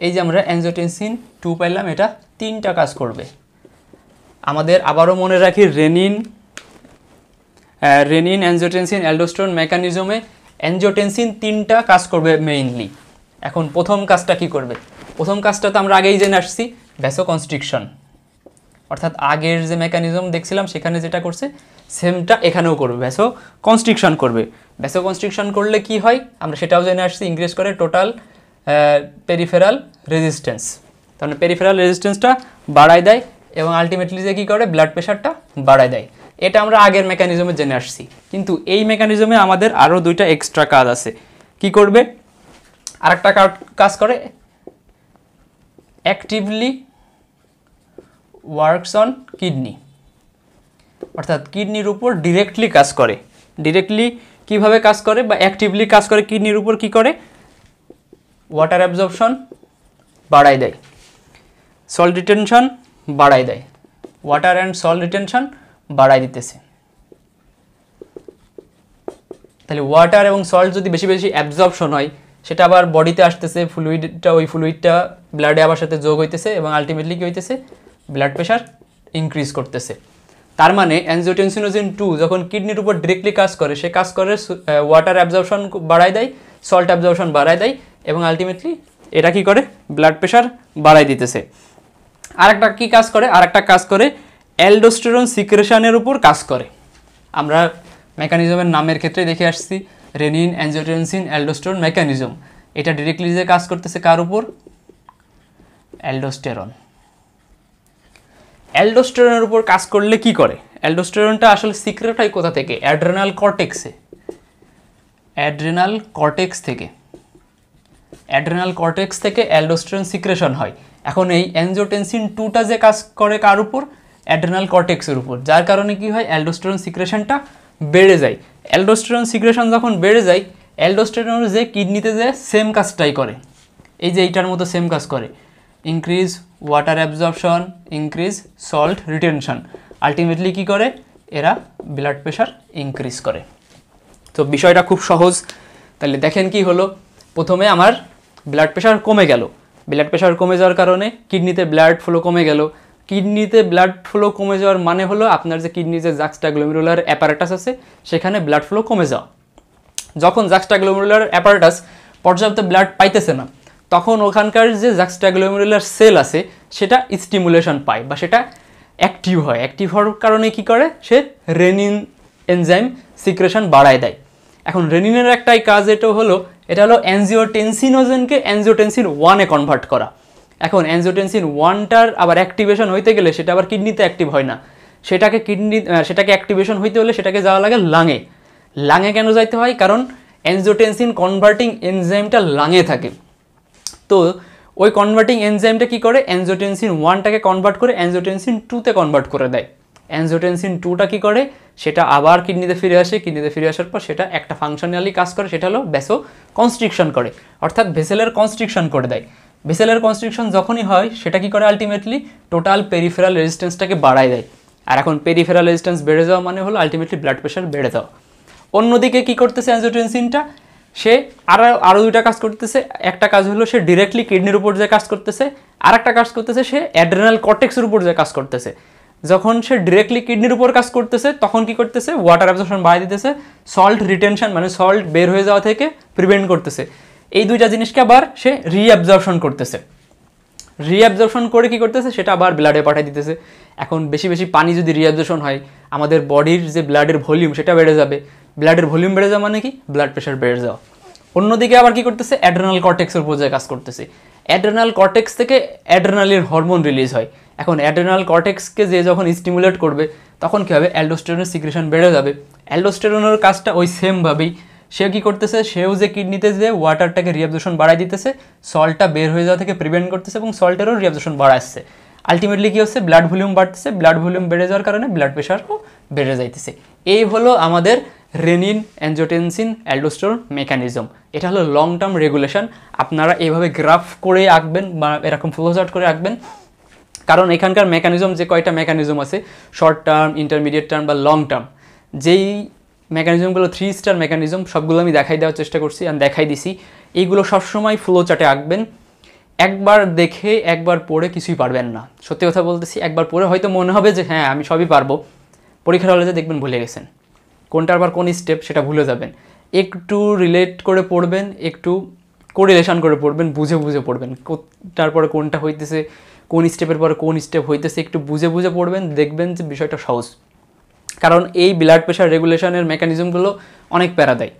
এই যে আমরা অ্যানজিওটেনসিন টু পাইলাম এটা তিনটা কাজ করবে আমাদের আবারও মনে রাখি রেনিন রেনিন অ্যানজিওটেনসিন অ্যালডোস্টোন মেকানিজমে অ্যানজিওটেনসিন তিনটা কাজ করবে মেইনলি এখন প্রথম কাজটা কি করবে প্রথম কাজটা তো আমরা আগেই জেনে আসছি ভ্যাসো কনস্ট্রিকশন অর্থাৎ আগের যে মেকানিজম দেখছিলাম সেখানে যেটা করছে সেমটা এখানেও করবে ভ্যাসো কনস্ট্রিকশন করবে ভ্যাসো কনস্ট্রিকশন করলে কি হয় আমরা সেটাও জেনে আসছি ইনক্রিজ করে টোটাল পেরিফেরাল রেজিস্ট্যান্স তাহলে পেরিফেরাল রেজিস্ট্যান্সটা বাড়ায় দেয় এবং আলটিমেটলি যে কী করে ব্লাড প্রেশারটা বাড়ায় দেয় এটা আমরা আগের মেকানিজমে জেনে আসছি কিন্তু এই মেকানিজমে আমাদের আরও দুইটা এক্সট্রা কাজ আছে কি করবে আরেকটা কাজ করে অ্যাক্টিভলি ওয়ার্কস অন কিডনি অর্থাৎ কিডনির উপর ডিরেক্টলি কাজ করে ডিরেক্টলি কিভাবে কাজ করে বা অ্যাক্টিভলি কাজ করে কিডনির উপর কি করে ওয়াটার অ্যাবজর্পশন বাড়ায় দেয় সল্ট রিটেনশন বাড়ায় দেয় ওয়াটার অ্যান্ড সল্ট রিটেনশন বাড়ায় দিতেছে তাহলে ওয়াটার এবং সল্ট যদি বেশি বেশি অ্যাবজর্পশন হয় সেটা আবার বডিতে আসতেছে ফ্লুইডটা ওই ফ্লুইডটা ব্লাডে আবার সাথে যোগ হইতেছে এবং আলটিমেটলি কী হইতেছে ব্লাড প্রেশার ইনক্রিজ করতেছে তার মানে অ্যানজিওটেনসিনোজেন টু যখন কিডনির উপর ডিরেক্টলি কাজ করে সে কাজ করে ওয়াটার অ্যাবজর্বশন বাড়ায় দেয় সল্ট অ্যাবজর্বশন বাড়ায় দেয় এবং আলটিমেটলি এটা কি করে ব্লাড প্রেশার বাড়ায় দিতেছে আর একটা কী কাজ করে আর একটা কাজ করে অ্যালডোস্টেরন সিক্রেশনের উপর কাজ করে আমরা মেকানিজমের নামের ক্ষেত্রে দেখে আসছি রেনিন অ্যানজিওটেনসিন অ্যালডোস্টেরন মেকানিজম এটা ডিরেক্টলি যে কাজ করতেছে কার উপর অ্যালডোস্টেরন অ্যালডোস্টেরনের উপর কাজ করলে কি করে অ্যালডোস্টেরনটা আসলে সিক্রেট হয় কোথা থেকে অ্যাড্রেনাল কর্টেক্সে অ্যাড্রেনাল কর্টেক্স থেকে অ্যাড্রেনাল কর্টেক্স থেকে অ্যালডোস্টেরন সিক্রেশন হয় এখন এই অ্যানজোটেন্সিন টুটা যে কাজ করে কার উপর অ্যাড্রেনাল কর্টেক্সের উপর যার কারণে কি হয় অ্যালডোস্টেরন সিক্রেশনটা বেড়ে যায় অ্যালডোস্টেরন সিক্রেশন যখন বেড়ে যায় অ্যালডোস্টেরন যে কিডনিতে যে সেম কাজটাই করে এই যে এইটার মতো সেম কাজ করে increase water absorption increase salt retention ultimately কি করে এরা ব্লাড প্রেশার ইনক্রিজ করে তো বিষয়টা খুব সহজ তাহলে দেখেন কি হলো প্রথমে আমার ব্লাড প্রেশার কমে গেল ব্লাড প্রেশার কমে যাওয়ার কারণে কিডনিতে ব্লাড ফ্লো কমে গেল কিডনিতে ব্লাড ফ্লো কমে যাওয়ার মানে হলো আপনার যে কিডনির যে জাক্সটাগ্লোমেরুলার অ্যাপারেটাস আছে সেখানে ব্লাড ফ্লো কমে যাওয়া যখন জাক্সটাগ্লোমেরুলার অ্যাপারেটাস পর্যাপ্ত ব্লাড পাইতেছে না তখন ওখানকার যে জাক্সটাগ্লোমেরুলার সেল আছে সেটা স্টিমুলেশন পায় বা সেটা অ্যাক্টিভ হয় অ্যাক্টিভ হওয়ার কারণে কি করে সে রেনিন এনজাইম সিক্রেশন বাড়ায় দেয় এখন রেনিনের একটাই কাজ এটা হলো এটা হলো অ্যানজিওটেনসিনোজেনকে অ্যানজিওটেনসিন ওয়ানে কনভার্ট করা এখন অ্যানজিওটেনসিন ওয়ানটার আবার অ্যাক্টিভেশন হইতে গেলে সেটা আবার কিডনিতে অ্যাক্টিভ হয় না সেটাকে কিডনি সেটাকে অ্যাক্টিভেশন হইতে হলে সেটাকে যাওয়া লাগে লাঙে লাঙে কেন যাইতে হয় কারণ অ্যানজিওটেনসিন কনভার্টিং এনজাইমটা লাঙে থাকে তো ওই কনভার্টিং এনজাইমটা কি করে অ্যানজোটেনসিন ওয়ানটাকে কনভার্ট করে অ্যানজোটেনসিন টুতে কনভার্ট করে দেয় অ্যানজোটেনসিন টুটা কী করে সেটা আবার কিডনিতে ফিরে আসে কিডনিতে ফিরে আসার পর সেটা একটা ফাংশনালি কাজ করে সেটা হলো ব্যাসো কনস্ট্রিকশন করে অর্থাৎ ভেসেলের কনস্ট্রিকশন করে দেয় ভেসেলের কনস্ট্রিকশন যখনই হয় সেটা কি করে আলটিমেটলি টোটাল পেরিফেরাল রেজিস্ট্যান্সটাকে বাড়ায় দেয় আর এখন পেরিফেরাল রেজিস্ট্যান্স বেড়ে যাওয়া মানে হলো আলটিমেটলি ব্লাড প্রেশার বেড়ে যাওয়া অন্যদিকে কী করতেছে অ্যানজোটেনসিনটা সে আর আরও দুইটা কাজ করতেছে একটা কাজ হলো সে ডিরেক্টলি কিডনির উপর যে কাজ করতেছে আর একটা কাজ করতেছে সে অ্যাড্রেনাল কটেক্সের উপর যে কাজ করতেছে যখন সে ডিরেক্টলি কিডনির উপর কাজ করতেছে তখন কি করতেছে ওয়াটার অ্যাবজর্পশন বাড়িয়ে দিতেছে সল্ট রিটেনশন মানে সল্ট বের হয়ে যাওয়া থেকে প্রিভেন্ট করতেছে এই দুইটা জিনিসকে আবার সে রিঅ্যাবজর্পশন করতেছে রিঅ্যাবজর্পশন করে কি করতেছে সেটা আবার ব্লাডে পাঠিয়ে দিতেছে এখন বেশি বেশি পানি যদি রিঅ্যাবজর্পশন হয় আমাদের বডির যে ব্লাডের ভলিউম সেটা বেড়ে যাবে ব্লাডের ভলিউম বেড়ে যাওয়া মানে কি ব্লাড প্রেশার বেড়ে যাওয়া অন্যদিকে আবার কি করতেছে অ্যাড্রেনাল কর্টেক্সের পর্যায়ে কাজ করতেছে অ্যাড্রেনাল কর্টেক্স থেকে অ্যাড্রেনালের হরমোন রিলিজ হয় এখন অ্যাড্রেনাল কর্টেক্সকে যে যখন স্টিমুলেট করবে তখন কী হবে অ্যালডোস্টেরনের সিক্রেশন বেড়ে যাবে অ্যালডোস্টেরনের কাজটা ওই সেমভাবেই সে কী করতেছে সেও যে কিডনিতে যে ওয়াটারটাকে রিয়াবজেশন বাড়াই দিতেছে সল্টটা বের হয়ে যাওয়া থেকে প্রিভেন্ট করতেছে এবং সল্টেরও রিয়াবজেশন বাড়াচ্ছে আলটিমেটলি কী হচ্ছে ব্লাড ভলিউম বাড়তেছে ব্লাড ভলিউম বেড়ে যাওয়ার কারণে ব্লাড প্রেশারও বেড়ে যাইতেছে এই হলো আমাদের রেনিন অ্যানজোটেনসিন অ্যালডোস্টোর মেকানিজম এটা হলো লং টার্ম রেগুলেশন আপনারা এইভাবে গ্রাফ করে আঁকবেন বা এরকম ফ্লোচার্ট করে আঁকবেন কারণ এখানকার মেকানিজম যে কয়টা মেকানিজম আছে শর্ট টার্ম ইন্টারমিডিয়েট টার্ম বা লং টার্ম যেই মেকানিজমগুলো থ্রি স্টার মেকানিজম সবগুলো আমি দেখাই দেওয়ার চেষ্টা করছি আর দেখাই দিছি এইগুলো সবসময় ফ্লো চার্টে আঁকবেন একবার দেখে একবার পড়ে কিছুই পারবেন না সত্যি কথা বলতেছি একবার পড়ে হয়তো মনে হবে যে হ্যাঁ আমি সবই পারবো পরীক্ষার হলে দেখবেন ভুলে গেছেন কোনটার আবার কোন স্টেপ সেটা ভুলে যাবেন একটু রিলেট করে পড়বেন একটু কোরিলেশান করে পড়বেন বুঝে বুঝে পড়বেন তারপরে কোনটা হইতেছে কোন স্টেপের পরে কোন স্টেপ হইতেছে একটু বুঝে বুঝে পড়বেন দেখবেন যে বিষয়টা সহজ কারণ এই ব্লাড প্রেশার রেগুলেশনের মেকানিজমগুলো অনেক প্যারা দেয়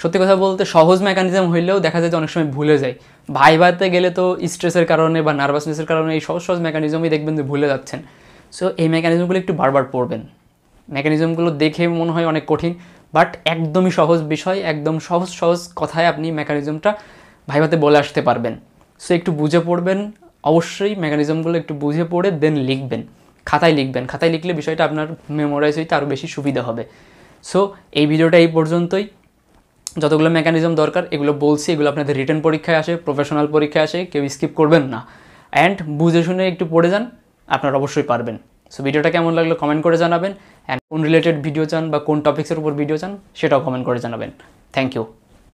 সত্যি কথা বলতে সহজ মেকানিজম হইলেও দেখা যায় যে অনেক সময় ভুলে যায় ভাই ভাইতে গেলে তো স্ট্রেসের কারণে বা নার্ভাসনেসের কারণে এই সহজ সহজ মেকানিজমই দেখবেন যে ভুলে যাচ্ছেন সো এই মেকানিজমগুলো একটু বারবার পড়বেন মেকানিজমগুলো দেখে মনে হয় অনেক কঠিন বাট একদমই সহজ বিষয় একদম সহজ সহজ কথায় আপনি মেকানিজমটা ভাইভাতে বলে আসতে পারবেন সো একটু বুঝে পড়বেন অবশ্যই মেকানিজমগুলো একটু বুঝে পড়ে দেন লিখবেন খাতায় লিখবেন খাতায় লিখলে বিষয়টা আপনার মেমোরাইজ হইতে আরও বেশি সুবিধা হবে সো এই ভিডিওটা এই পর্যন্তই যতগুলো মেকানিজম দরকার এগুলো বলছি এগুলো আপনাদের রিটার্ন পরীক্ষায় আসে প্রফেশনাল পরীক্ষায় আসে কেউ স্কিপ করবেন না অ্যান্ড বুঝে শুনে একটু পড়ে যান আপনারা অবশ্যই পারবেন সো ভিডিওটা কেমন লাগলো কমেন্ট করে জানাবেন অ্যান্ড কোন রিলেটেড ভিডিও চান বা কোন টপিক্সের উপর ভিডিও চান সেটাও কমেন্ট করে জানাবেন থ্যাংক ইউ